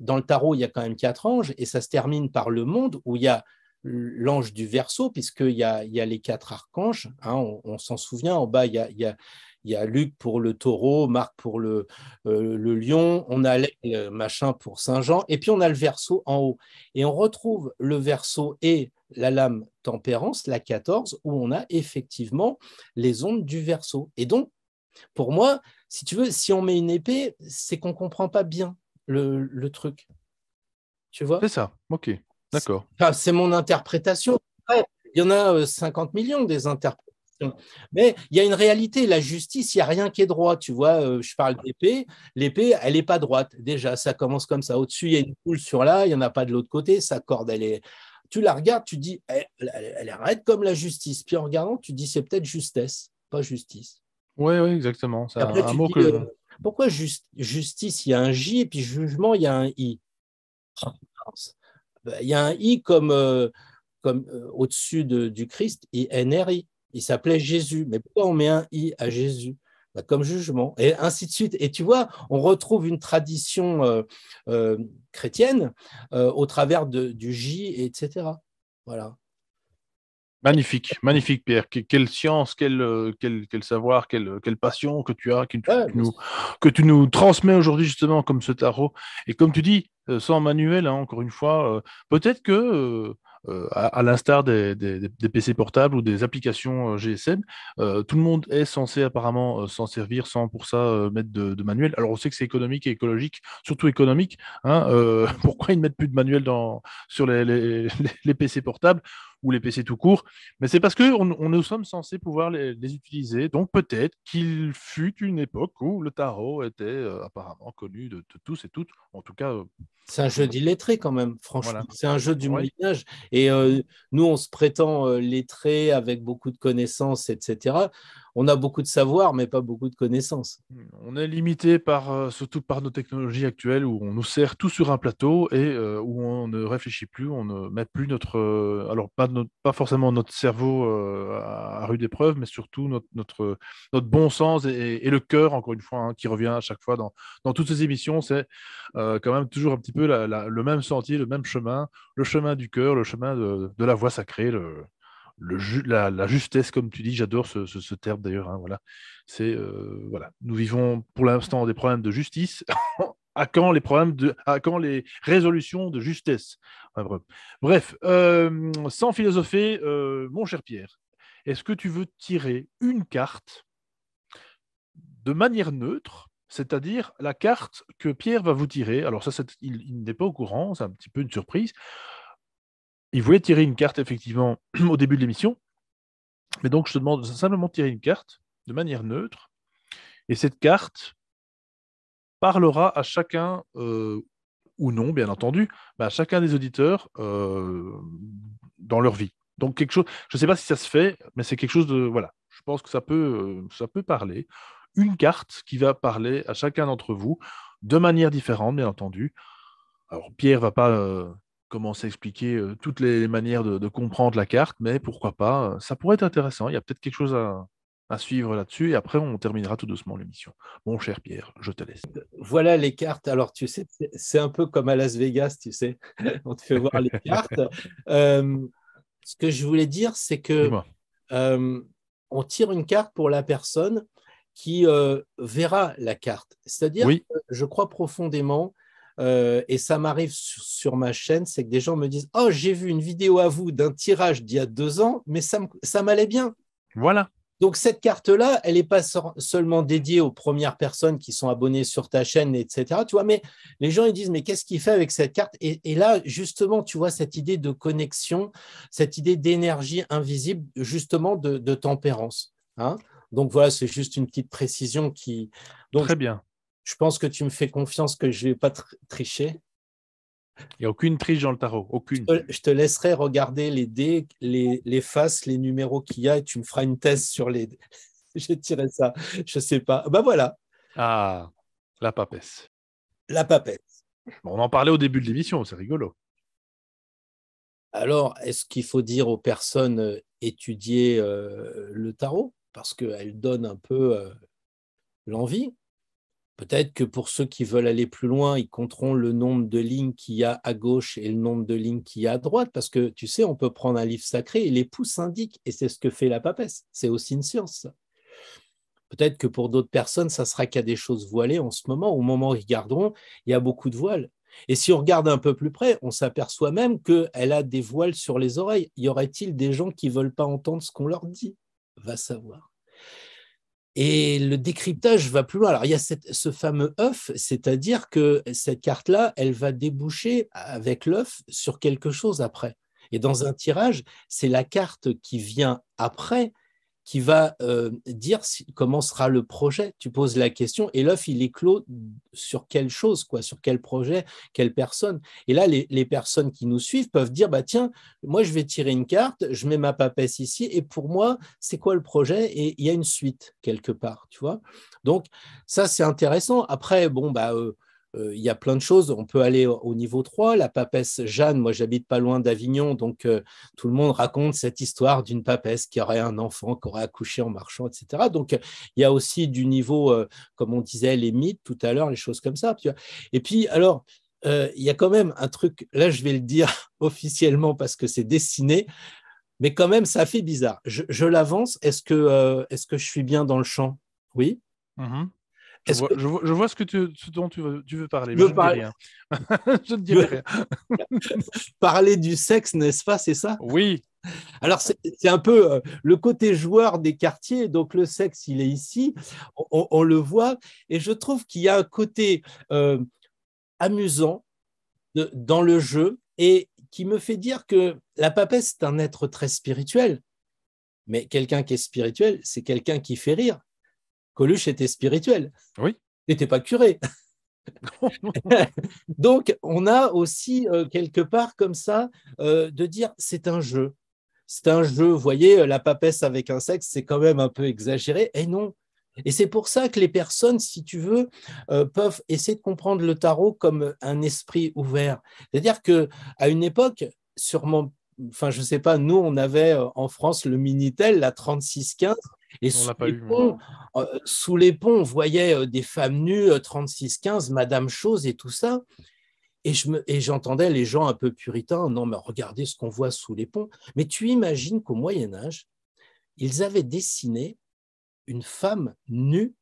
dans le tarot, il y a quand même quatre anges, et ça se termine par le monde, où il y a l'ange du verso, puisqu'il y a, il y a les quatre archanges. Hein, on, s'en souvient, en bas, il y, a, Luc pour le taureau, Marc pour le, euh, lion, on a le euh, machin pour Saint-Jean, et puis on a le verso en haut. Et on retrouve le verso et la lame tempérance, la 14, où on a effectivement les ondes du verso. Et donc, pour moi, si tu veux, si on met une épée, c'est qu'on ne comprend pas bien le, truc. Tu vois C'est ça, ok, d'accord. C'est ah, mon interprétation. il y en a 50 euh, millions des interprétations. Mais il y a une réalité, la justice, il n'y a rien qui est droit. Tu vois, euh, je parle d'épée, l'épée, elle n'est pas droite. Déjà, ça commence comme ça. Au-dessus, il y a une poule sur là, il n'y en a pas de l'autre côté. Sa corde, elle est. Tu la regardes, tu dis, eh, elle, elle, est arrête comme la justice. Puis en regardant, tu dis, c'est peut-être justesse, pas justice. Oui, oui, exactement. C'est un, mot que. Euh, pourquoi justice, il y a un J, et puis jugement, il y a un I ah, Il y a un I comme, euh, comme euh, au-dessus du Christ, I-N-R-I. Il s'appelait Jésus. Mais pourquoi on met un I à Jésus bah, Comme jugement, et ainsi de suite. Et tu vois, on retrouve une tradition euh, chrétienne au travers du J, etc. Voilà. Magnifique, magnifique Pierre. quelle science, quel, euh, quel, savoir, quelle, passion que tu as, que tu, nous, que tu nous transmets aujourd'hui justement comme ce tarot. Et comme tu dis, euh, sans manuel, hein, encore une fois, euh, peut-être que à, l'instar des, PC portables ou des applications GSM. tout le monde est censé apparemment s'en servir sans pour ça mettre de, manuel. Alors on sait que c'est économique et écologique, surtout économique. Hein, pourquoi ils ne mettent plus de manuel dans, sur les PC portables ou les PC tout court, mais c'est parce que on, nous sommes censés pouvoir les, utiliser. Donc peut-être qu'il fut une époque où le tarot était euh, apparemment connu de, tous et toutes. En tout cas, euh, c'est un jeu d'illettré quand même. Franchement, c'est un jeu du Moyen Âge. Et euh, nous, on se prétend lettré avec beaucoup de connaissances, etc on a beaucoup de savoir, mais pas beaucoup de connaissances. On est limité par, euh, surtout par nos technologies actuelles où on nous sert tout sur un plateau et euh, où on ne réfléchit plus, on ne met plus notre, euh, alors pas, pas forcément notre cerveau à, rude épreuve, mais surtout notre, notre, bon sens et, le cœur, encore une fois, hein, qui revient à chaque fois dans, toutes ces émissions. C'est quand même toujours un petit peu le même sentier, le même chemin, le chemin du cœur, le chemin de, la voie sacrée, le, la, justesse, comme tu dis, j'adore ce, terme d'ailleurs. Hein, voilà, euh, voilà, nous vivons pour l'instant des problèmes de justice. à quand les problèmes de, quand les résolutions de justesse Bref, euh, sans philosopher, euh, mon cher Pierre, est-ce que tu veux tirer une carte de manière neutre c'est-à-dire la carte que Pierre va vous tirer. Alors ça, il n'est pas au courant, c'est un petit peu une surprise il voulait tirer une carte, effectivement, au début de l'émission. Mais donc, je te demande de simplement tirer une carte de manière neutre. Et cette carte parlera à chacun, euh, ou non, bien entendu, à chacun des auditeurs euh, dans leur vie. Donc, quelque chose, je ne sais pas si ça se fait, mais c'est quelque chose de. Voilà, je pense que ça peut, euh, ça peut parler. Une carte qui va parler à chacun d'entre vous de manière différente, bien entendu. Alors, Pierre ne va pas Comment à expliquer toutes les manières de, comprendre la carte, mais pourquoi pas, ça pourrait être intéressant, il y a peut-être quelque chose à, suivre là-dessus, et après on terminera tout doucement l'émission. Mon cher Pierre, je te laisse. Voilà les cartes, alors tu sais, c'est un peu comme à Las Vegas, tu sais, on te fait voir les cartes. ce que je voulais dire, c'est que on tire une carte pour la personne qui verra la carte. C'est-à-dire, oui. je crois profondément euh, et ça m'arrive sur, ma chaîne, c'est que des gens me disent Oh, j'ai vu une vidéo à vous d'un tirage d'il y a deux ans, mais ça, m'allait bien. Voilà. Donc cette carte-là, elle n'est pas seulement dédiée aux premières personnes qui sont abonnées sur ta chaîne, etc. Tu vois, mais les gens ils disent mais qu'est-ce qu'il fait avec cette carte et, là justement, tu vois cette idée de connexion, cette idée d'énergie invisible, justement de, tempérance. Hein. Donc voilà, c'est juste une petite précision qui. Très bien. Je pense que tu me fais confiance que je ne vais pas triché. tricher. Il n'y a aucune triche dans le tarot, aucune. Je te, laisserai regarder les dés, les, faces, les numéros qu'il y a et tu me feras une thèse sur les. je tiré ça, je ne sais pas. Ben voilà. Ah, la papesse. La papesse. on en parlait au début de l'émission, c'est rigolo. Alors, est-ce qu'il faut dire aux personnes euh, étudier euh, le tarot Parce qu'elle donne un peu euh, l'envie. Peut-être que pour ceux qui veulent aller plus loin, ils compteront le nombre de lignes qu'il y a à gauche et le nombre de lignes qu'il y a à droite, parce que tu sais, on peut prendre un livre sacré et les pouces indiquent, et c'est ce que fait la papesse. C'est aussi une science. Peut-être que pour d'autres personnes, ça sera qu'il y a des choses voilées en ce moment. Au moment où ils garderont, il y a beaucoup de voiles. Et si on regarde un peu plus près, on s'aperçoit même qu'elle a des voiles sur les oreilles. Y aurait-il des gens qui ne veulent pas entendre ce qu'on leur dit Va savoir. Et le décryptage va plus loin. Alors, il y a ce fameux œuf, c'est-à-dire que cette carte-là, elle va déboucher avec l'œuf sur quelque chose après. Et dans un tirage, c'est la carte qui vient après qui va euh, dire comment sera le projet. Tu poses la question et l'œuf, il est clos sur quelle chose, quoi, sur quel projet, quelle personne. Et là, les, personnes qui nous suivent peuvent dire, bah tiens, moi, je vais tirer une carte, je mets ma papesse ici, et pour moi, c'est quoi le projet Et il y a une suite quelque part, tu vois. Donc, ça, c'est intéressant. Après, bon, bah... Euh, euh, il y a plein de choses. On peut aller au, niveau 3. La papesse Jeanne, moi j'habite pas loin d'Avignon, donc euh, tout le monde raconte cette histoire d'une papesse qui aurait un enfant, qui aurait accouché en marchant, etc. Donc il y a aussi du niveau, euh, comme on disait, les mythes tout à l'heure, les choses comme ça. Et puis alors, il y a quand même un truc, là je vais le dire officiellement parce que c'est dessiné. Mais quand même, ça fait bizarre. Je, l'avance. Est-ce que, est que je suis bien dans le champ Oui. Mm-hmm. Je vois, ce, que dont tu veux, parler. Mais je, rien. parler du sexe, n'est-ce pas C'est ça Oui. Alors, c'est un peu euh, le côté joueur des quartiers. Donc, le sexe, il est ici. On, le voit. Et je trouve qu'il y a un côté euh, amusant dans le jeu et qui me fait dire que la papesse, c'est un être très spirituel. Mais quelqu'un qui est spirituel, c'est quelqu'un qui fait rire Coluche était spirituel. Oui. N'était pas curé. Donc, on a aussi euh, quelque part comme ça euh, de dire c'est un jeu. C'est un jeu, vous voyez, euh, la papesse avec un sexe, c'est quand même un peu exagéré. Et non. Et c'est pour ça que les personnes, si tu veux, peuvent essayer de comprendre le tarot comme un esprit ouvert. C'est-à-dire que à une époque, sûrement enfin, je sais pas, nous, on avait en France le Minitel, la 3615, et euh, sous, les ponts, on voyait euh, des femmes nues, 36-15, euh, Madame Chose et tout ça. Et j'entendais les gens un peu puritains, non mais regardez ce qu'on voit sous les ponts. Mais tu imagines qu'au Moyen Âge, ils avaient dessiné une femme nue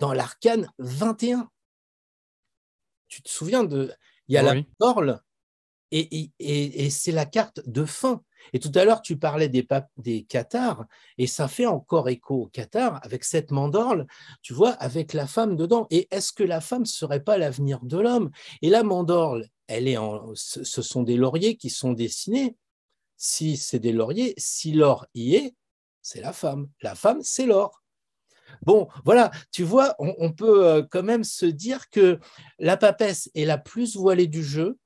dans l'arcane 21. Tu te souviens de... Il y a ah la corle et, et c'est la carte de fin. Et tout à l'heure, tu parlais des, des cathares, et ça fait encore écho au Qatar, avec cette mandorle, tu vois, avec la femme dedans. Et est-ce que la femme ne serait pas l'avenir de l'homme Et la mandorle, elle est en, ce sont des lauriers qui sont dessinés. Si c'est des lauriers, si l'or y est, c'est la femme. La femme, c'est l'or. Bon, voilà, tu vois, on, peut euh, quand même se dire que la papesse est la plus voilée du jeu,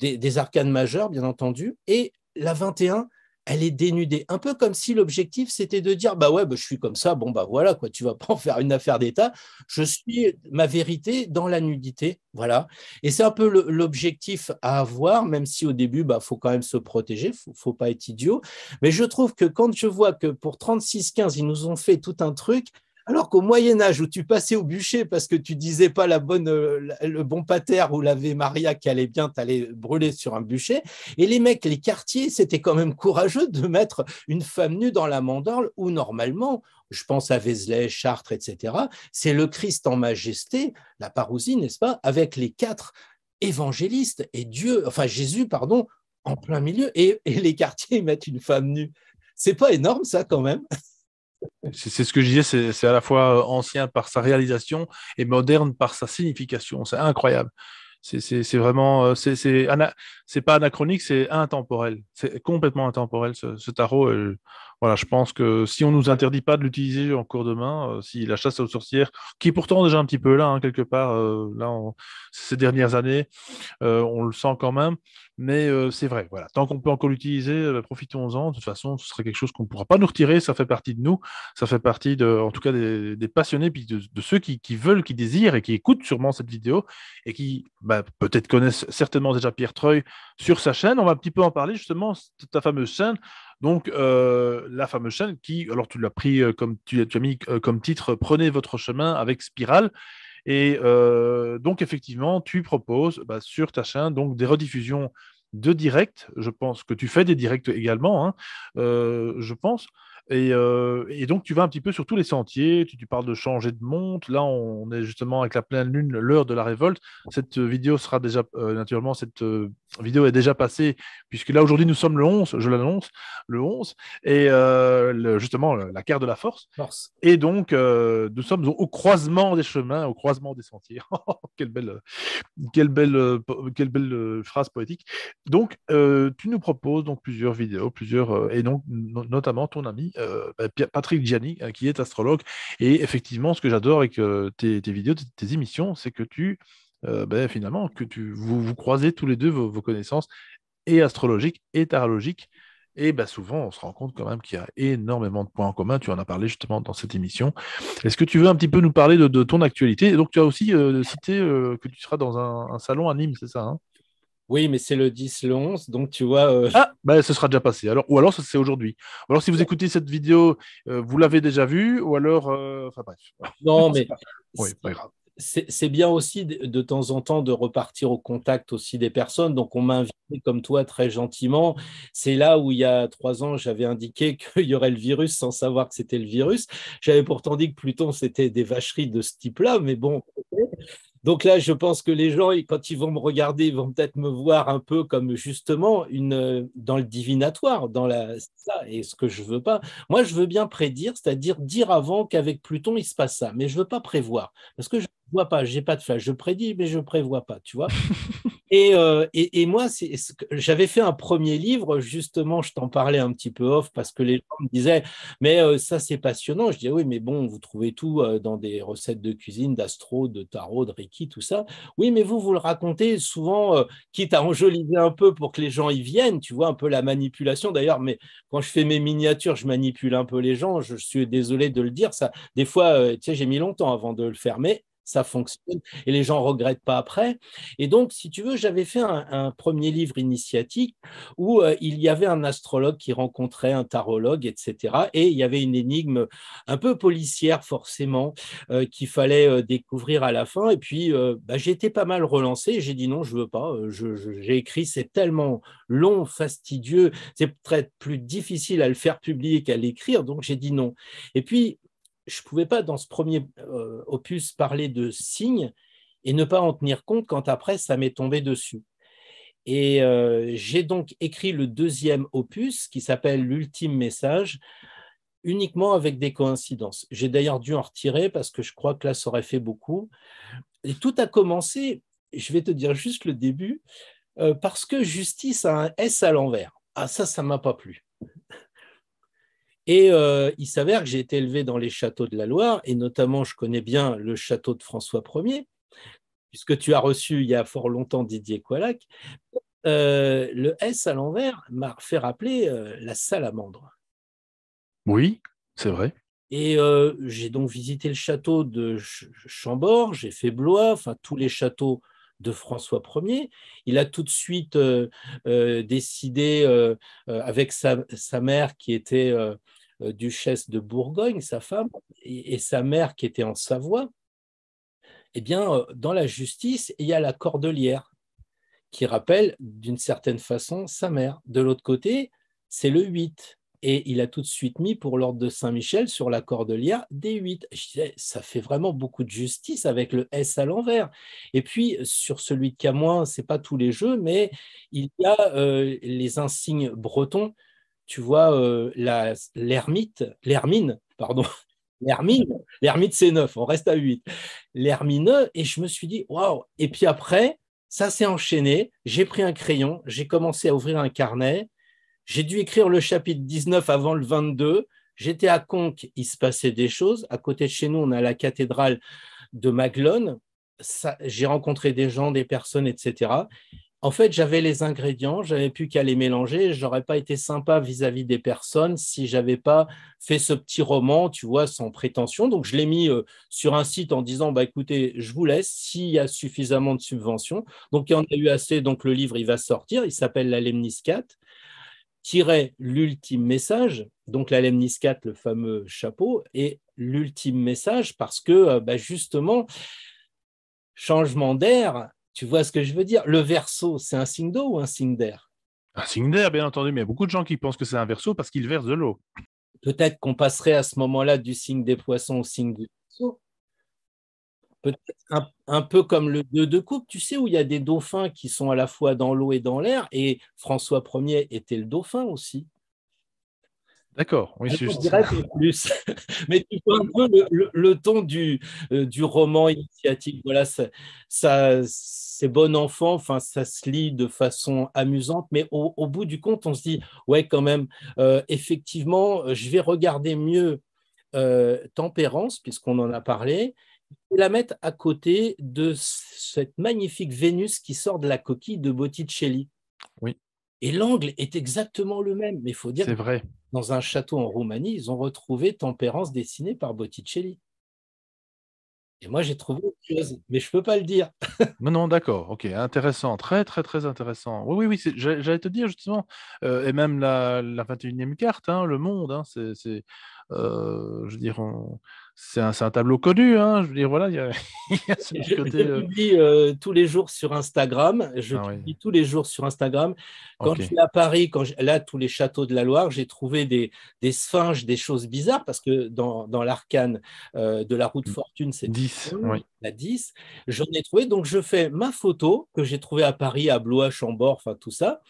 des, arcanes majeures, bien entendu, et la 21, elle est dénudée. Un peu comme si l'objectif, c'était de dire, bah ouais, bah, je suis comme ça, bon, bah voilà, quoi, tu vas pas en faire une affaire d'État, je suis ma vérité dans la nudité, voilà. Et c'est un peu l'objectif à avoir, même si au début, bah, faut quand même se protéger, faut, faut pas être idiot. Mais je trouve que quand je vois que pour 36-15, ils nous ont fait tout un truc, alors qu'au Moyen Âge, où tu passais au bûcher parce que tu disais pas la bonne, euh, le bon pater ou l'Ave Maria qui allait bien, t'allais brûler sur un bûcher. Et les mecs, les quartiers, c'était quand même courageux de mettre une femme nue dans la mandorle où normalement, je pense à Vézelay, Chartres, etc. C'est le Christ en majesté, la parousie, n'est-ce pas, avec les quatre évangélistes et Dieu, enfin Jésus, pardon, en plein milieu, et, et les quartiers mettent une femme nue. C'est pas énorme ça quand même c'est ce que je disais, c'est à la fois euh, ancien par sa réalisation et moderne par sa signification. C'est incroyable. C'est vraiment. Euh, c'est c'est pas anachronique, c'est intemporel. C'est complètement intemporel ce, tarot. voilà, je pense que si on nous interdit pas de l'utiliser en cours de main, euh, si la chasse aux sorcières, qui est pourtant déjà un petit peu là hein, quelque part, euh, là ces dernières années, euh, on le sent quand même. Mais c'est vrai, voilà, tant qu'on peut encore l'utiliser, bah, profitons-en. De toute façon, ce serait quelque chose qu'on ne pourra pas nous retirer. Ça fait partie de nous, ça fait partie de, en tout cas des, passionnés, puis de, ceux qui, veulent, qui désirent et qui écoutent sûrement cette vidéo et qui bah, peut-être connaissent certainement déjà Pierre Treuil sur sa chaîne. On va un petit peu en parler justement, ta fameuse chaîne. Donc, euh, la fameuse chaîne qui, alors tu l'as pris euh, comme tu, as mis euh, comme titre, prenez votre chemin avec Spirale. Et donc, effectivement, tu proposes bah, sur ta chaîne donc, des rediffusions de directs. Je pense que tu fais des directs également, hein. je pense. Et, donc, tu vas un petit peu sur tous les sentiers. Tu, parles de changer de monte. Là, on est justement avec la pleine lune, l'heure de la révolte. Cette vidéo sera déjà, naturellement, cette vidéo est déjà passée, puisque là, aujourd'hui, nous sommes le 11, je l'annonce, le 11, et justement, la guerre de la force. Et donc, nous sommes au croisement des chemins, au croisement des sentiers. Oh, quelle belle, quelle belle, quelle belle phrase poétique. Donc, tu nous proposes donc plusieurs vidéos, plusieurs, et donc, notamment ton ami euh, bah, Patrick Gianni, euh, qui est astrologue. Et effectivement, ce que j'adore avec euh, tes, vidéos, tes, émissions, c'est que tu, bah, finalement, que tu, vous, croisez tous les deux vos, connaissances et astrologiques et tarologiques. Et bah, souvent, on se rend compte quand même qu'il y a énormément de points en commun. Tu en as parlé justement dans cette émission. Est-ce que tu veux un petit peu nous parler de, ton actualité Et donc, tu as aussi cité que tu seras dans un, salon à Nîmes, c'est ça hein oui, mais c'est le 10, le 11, donc tu vois. Euh, ah, bah, ce sera déjà passé. Alors, ou alors, c'est aujourd'hui. alors, si vous écoutez cette vidéo, euh, vous l'avez déjà vue, ou alors. Euh, enfin, bref. Non, mais. Oui, C'est bien aussi de, de, temps en temps de repartir au contact aussi des personnes. Donc, on m'a invité comme toi très gentiment. C'est là où il y a trois ans, j'avais indiqué qu'il y aurait le virus sans savoir que c'était le virus. J'avais pourtant dit que Pluton, c'était des vacheries de ce type-là, mais bon. Donc là, je pense que les gens, quand ils vont me regarder, ils vont peut-être me voir un peu comme justement une, euh, dans le divinatoire, dans la, ça, et ce que je veux pas. Moi, je veux bien prédire, c'est-à-dire dire avant qu'avec Pluton, il se passe ça, mais je veux pas prévoir, parce que je ne vois pas, j'ai pas de flash, je prédis, mais je prévois pas, tu vois. Euh, et, moi, j'avais fait un premier livre, justement, je t'en parlais un petit peu off parce que les gens me disaient, mais euh, ça c'est passionnant. Je disais, ah oui, mais bon, vous trouvez tout euh, dans des recettes de cuisine, d'astro, de tarot, de reiki, tout ça. Oui, mais vous, vous le racontez souvent, quitte à enjoliver un peu pour que les gens y viennent, tu vois, un peu la manipulation. D'ailleurs, mais quand je fais mes miniatures, je manipule un peu les gens. Je suis désolé de le dire, ça. Des fois, tu sais, j'ai mis longtemps avant de le fermer ça fonctionne et les gens regrettent pas après. Et donc, si tu veux, j'avais fait un, premier livre initiatique où euh, il y avait un astrologue qui rencontrait un tarologue, etc. Et il y avait une énigme un peu policière forcément euh, qu'il fallait euh, découvrir à la fin. Et puis, bah, j'étais pas mal relancé. J'ai dit non, je veux pas. J'ai écrit, c'est tellement long, fastidieux, c'est peut-être plus difficile à le faire publier qu'à l'écrire. Donc, j'ai dit non. Et puis, je ne pouvais pas, dans ce premier euh, opus, parler de signes et ne pas en tenir compte quand après, ça m'est tombé dessus. Et euh, j'ai donc écrit le deuxième opus qui s'appelle L'ultime message uniquement avec des coïncidences. J'ai d'ailleurs dû en retirer parce que je crois que là, ça aurait fait beaucoup. Et tout a commencé, je vais te dire juste le début, euh, parce que justice a un S à l'envers. Ah ça, ça m'a pas plu. Et euh, il s'avère que j'ai été élevé dans les châteaux de la Loire, et notamment je connais bien le château de François Ier, puisque tu as reçu il y a fort longtemps Didier Coilac. Euh, le S à l'envers m'a fait rappeler euh, la salamandre. Oui, c'est vrai. Et j'ai donc visité le château de Chambord, j'ai fait Blois, enfin tous les châteaux de François Ier. Il a tout de suite euh, euh, décidé, euh, avec sa, mère qui était duchesse de Bourgogne, sa femme, et, sa mère qui était en Savoie, eh bien, dans la justice, il y a la cordelière qui rappelle d'une certaine façon sa mère. De l'autre côté, c'est le 8. Et il a tout de suite mis pour l'ordre de Saint-Michel sur la Cordelière des 8. Je disais, ça fait vraiment beaucoup de justice avec le S à l'envers. Et puis, sur celui de Camoin, n'est pas tous les jeux, mais il y a euh, les insignes bretons. Tu vois, euh, l'ermite, l'hermine, pardon, l'hermine, l'ermite c'est 9, on reste à 8. L'hermineux, et je me suis dit, waouh! Et puis après, ça s'est enchaîné. J'ai pris un crayon, j'ai commencé à ouvrir un carnet j'ai dû écrire le chapitre 19 avant le 22. J'étais à Conques, il se passait des choses. À côté de chez nous, on a la cathédrale de Maglone. J'ai rencontré des gens, des personnes, etc. En fait, j'avais les ingrédients, j'avais plus qu'à les mélanger. J'aurais pas été sympa vis-à-vis des personnes si j'avais pas fait ce petit roman, tu vois, sans prétention. Donc, je l'ai mis euh, sur un site en disant, bah écoutez, je vous laisse s'il y a suffisamment de subventions. Donc, il y en a eu assez. Donc, le livre, il va sortir. Il s'appelle La Lemniscate tirait l'ultime message, donc la 4, le fameux chapeau, et l'ultime message parce que euh, bah, justement, changement d'air, tu vois ce que je veux dire Le verso, c'est un signe d'eau ou un signe d'air Un signe d'air, bien entendu, mais il y a beaucoup de gens qui pensent que c'est un verso parce qu'il verse de l'eau. Peut-être qu'on passerait à ce moment-là du signe des poissons au signe du verso peut-être un, peu comme le 2 de coupe, tu sais, où il y a des dauphins qui sont à la fois dans l'eau et dans l'air, et François Ier était le dauphin aussi. D'accord, oui, c'est juste. Mais tu vois un peu le, ton euh, du, roman initiatique. Voilà, c'est bon enfant, enfin, ça se lit de façon amusante, mais au, bout du compte, on se dit, ouais, quand même, euh, effectivement, je vais regarder mieux euh, Tempérance, puisqu'on en a parlé, et la mettre à côté de cette magnifique Vénus qui sort de la coquille de Botticelli. Et l'angle est exactement le même, mais il faut dire que vrai. dans un château en Roumanie, ils ont retrouvé Tempérance dessinée par Botticelli moi, j'ai trouvé autre chose, mais je ne peux pas le dire. non, d'accord. Ok, intéressant. Très, très, très intéressant. Oui, oui, oui. J'allais te dire, justement, euh, et même la, 21e carte, hein, le monde, hein, c'est. Euh, je c'est un, tableau connu. Hein. je veux dire, voilà, il y tous les jours sur Instagram. Je ah publie tous les jours sur Instagram. Quand je suis à Paris, quand là, tous les châteaux de la Loire, j'ai trouvé des, des, sphinges, des choses bizarres, parce que dans, l'arcane euh, de la route fortune, c'est ah la 10. J'en ai trouvé, donc je fais ma photo que j'ai trouvée à Paris, à Blois, Chambord, enfin tout ça,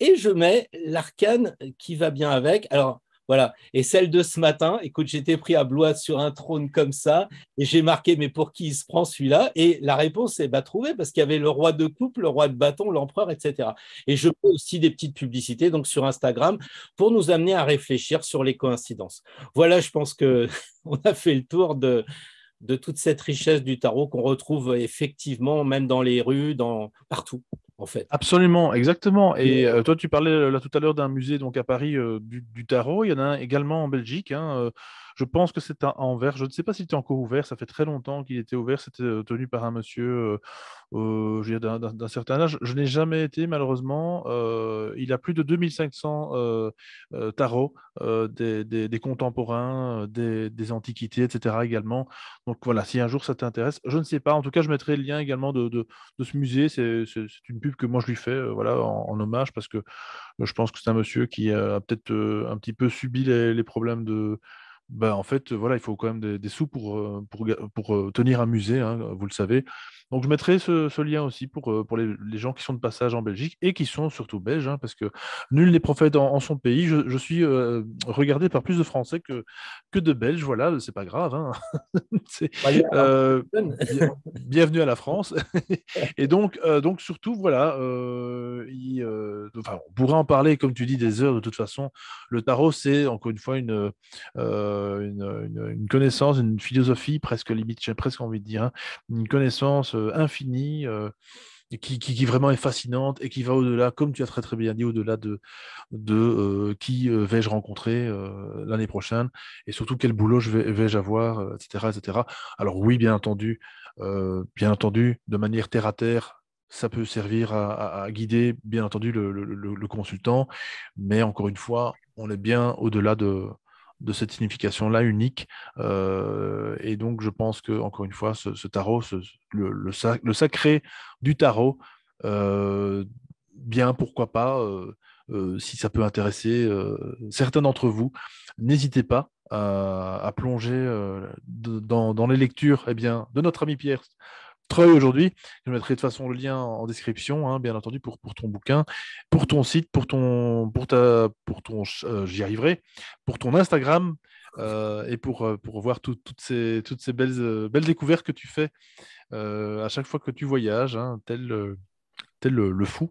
et je mets l'arcane qui va bien avec. Alors, voilà. Et celle de ce matin, écoute, j'étais pris à Blois sur un trône comme ça, et j'ai marqué, mais pour qui il se prend celui-là Et la réponse est bah, trouvé, parce qu'il y avait le roi de coupe, le roi de bâton, l'empereur, etc. Et je fais aussi des petites publicités donc sur Instagram pour nous amener à réfléchir sur les coïncidences. Voilà, je pense que on a fait le tour de, de toute cette richesse du tarot qu'on retrouve effectivement même dans les rues, dans partout. En fait. Absolument, exactement. Et euh, euh, toi, tu parlais euh, là tout à l'heure d'un musée donc à Paris du, tarot. Il y en a un également en Belgique. Hein, je pense que c'est en Anvers. Je ne sais pas s'il était encore ouvert. Ça fait très longtemps qu'il était ouvert. C'était euh, tenu par un monsieur euh, euh, d'un certain âge. Je n'ai jamais été, malheureusement. il a plus de 2500 tarots, des, contemporains, des, antiquités, etc. également. Donc voilà, si un jour ça t'intéresse, je ne sais pas. En tout cas, je mettrai le lien également de, ce musée. C'est une pub que moi je lui fais voilà, en, hommage parce que je pense que c'est un monsieur qui a peut-être un petit peu subi les problèmes de ben en fait, voilà, il faut quand même des, sous pour, euh, pour, euh, tenir un musée, hein, vous le savez. Donc je mettrai ce, lien aussi pour, euh, pour les, gens qui sont de passage en Belgique et qui sont surtout belges, hein, parce que nul n'est prophète en, son pays. Je, suis euh, regardé par plus de Français que, que de Belges, voilà, c'est pas grave. Hein. Bah, euh, bienvenue à la France. et donc, donc surtout, voilà, on pourrait en parler, comme tu dis, des heures de toute façon. Le tarot, c'est encore une fois une, une, connaissance, une philosophie presque limite, j'ai presque envie de dire, hein, une connaissance euh, infinie euh, qui, vraiment est fascinante et qui va au-delà, comme tu as très très bien dit, au-delà de, euh, qui vais-je rencontrer l'année prochaine et surtout quel boulot je vais, je avoir, etc., etc. Alors oui, bien entendu, bien entendu, de manière terre à terre, ça peut servir à, guider, bien entendu, le, consultant, mais encore une fois, on est bien au-delà de, de cette signification-là unique. Euh, et donc, je pense que, encore une fois, ce, tarot, le, sacré du tarot, euh, bien, pourquoi pas, euh, si ça peut intéresser certains d'entre vous, n'hésitez pas à, plonger dans, les lectures eh bien, de notre ami Pierre Treuil aujourd'hui. Je mettrai de toute façon le lien en description, hein, bien entendu, pour, ton bouquin, pour ton site, pour ton, pour pour ton, euh, j'y arriverai, pour ton Instagram euh, et pour, euh, pour voir toutes ces, toutes ces belles, belles découvertes que tu fais à chaque fois que tu voyages, hein, tel, tel le, fou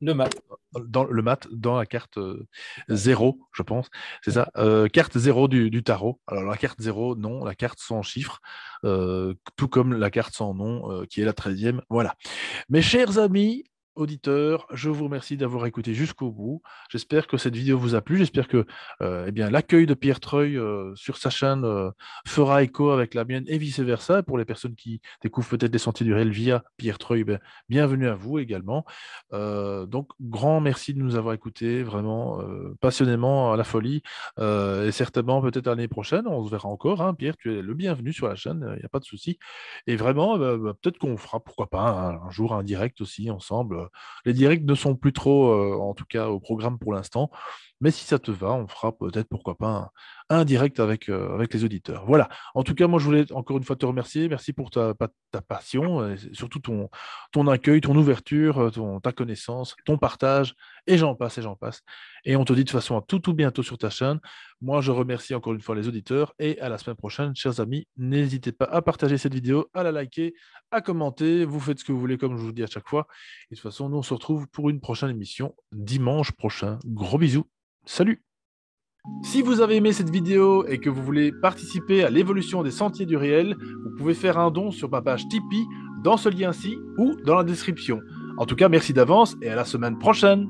le mat. Dans, le mat, dans la carte 0, euh, je pense. C'est ça. Euh, carte 0 du, tarot. Alors, la carte 0, non. La carte sans chiffre, euh, tout comme la carte sans nom, qui est la 13e. Voilà. Mes chers amis, auditeurs, je vous remercie d'avoir écouté jusqu'au bout. J'espère que cette vidéo vous a plu. J'espère que euh, eh l'accueil de Pierre Treuil euh, sur sa chaîne euh, fera écho avec la mienne et vice-versa. Pour les personnes qui découvrent peut-être les sentiers du réel via Pierre Treuil, ben, bienvenue à vous également. donc, grand merci de nous avoir écoutés vraiment passionnément à la folie. et certainement, peut-être l'année prochaine, on se verra encore. Hein. Pierre, tu es le bienvenu sur la chaîne, il n'y a pas de souci. Et vraiment, ben, ben, peut-être qu'on fera, pourquoi pas, un jour un direct aussi ensemble les directs ne sont plus trop, euh, en tout cas, au programme pour l'instant. Mais si ça te va, on fera peut-être, pourquoi pas, indirect avec, euh, avec les auditeurs. Voilà. En tout cas, moi, je voulais encore une fois te remercier. Merci pour ta, ta passion, surtout ton, ton accueil, ton ouverture, euh, ta connaissance, ton partage, et j'en passe, et j'en passe. Et on te dit de toute façon à tout, tout bientôt sur ta chaîne. Moi, je remercie encore une fois les auditeurs, et à la semaine prochaine, chers amis. N'hésitez pas à partager cette vidéo, à la liker, à commenter. Vous faites ce que vous voulez, comme je vous dis à chaque fois. de toute façon, nous, on se retrouve pour une prochaine émission dimanche prochain. Gros bisous. Salut si vous avez aimé cette vidéo et que vous voulez participer à l'évolution des sentiers du réel, vous pouvez faire un don sur ma page Tipeee dans ce lien-ci ou dans la description. En tout cas, merci d'avance et à la semaine prochaine.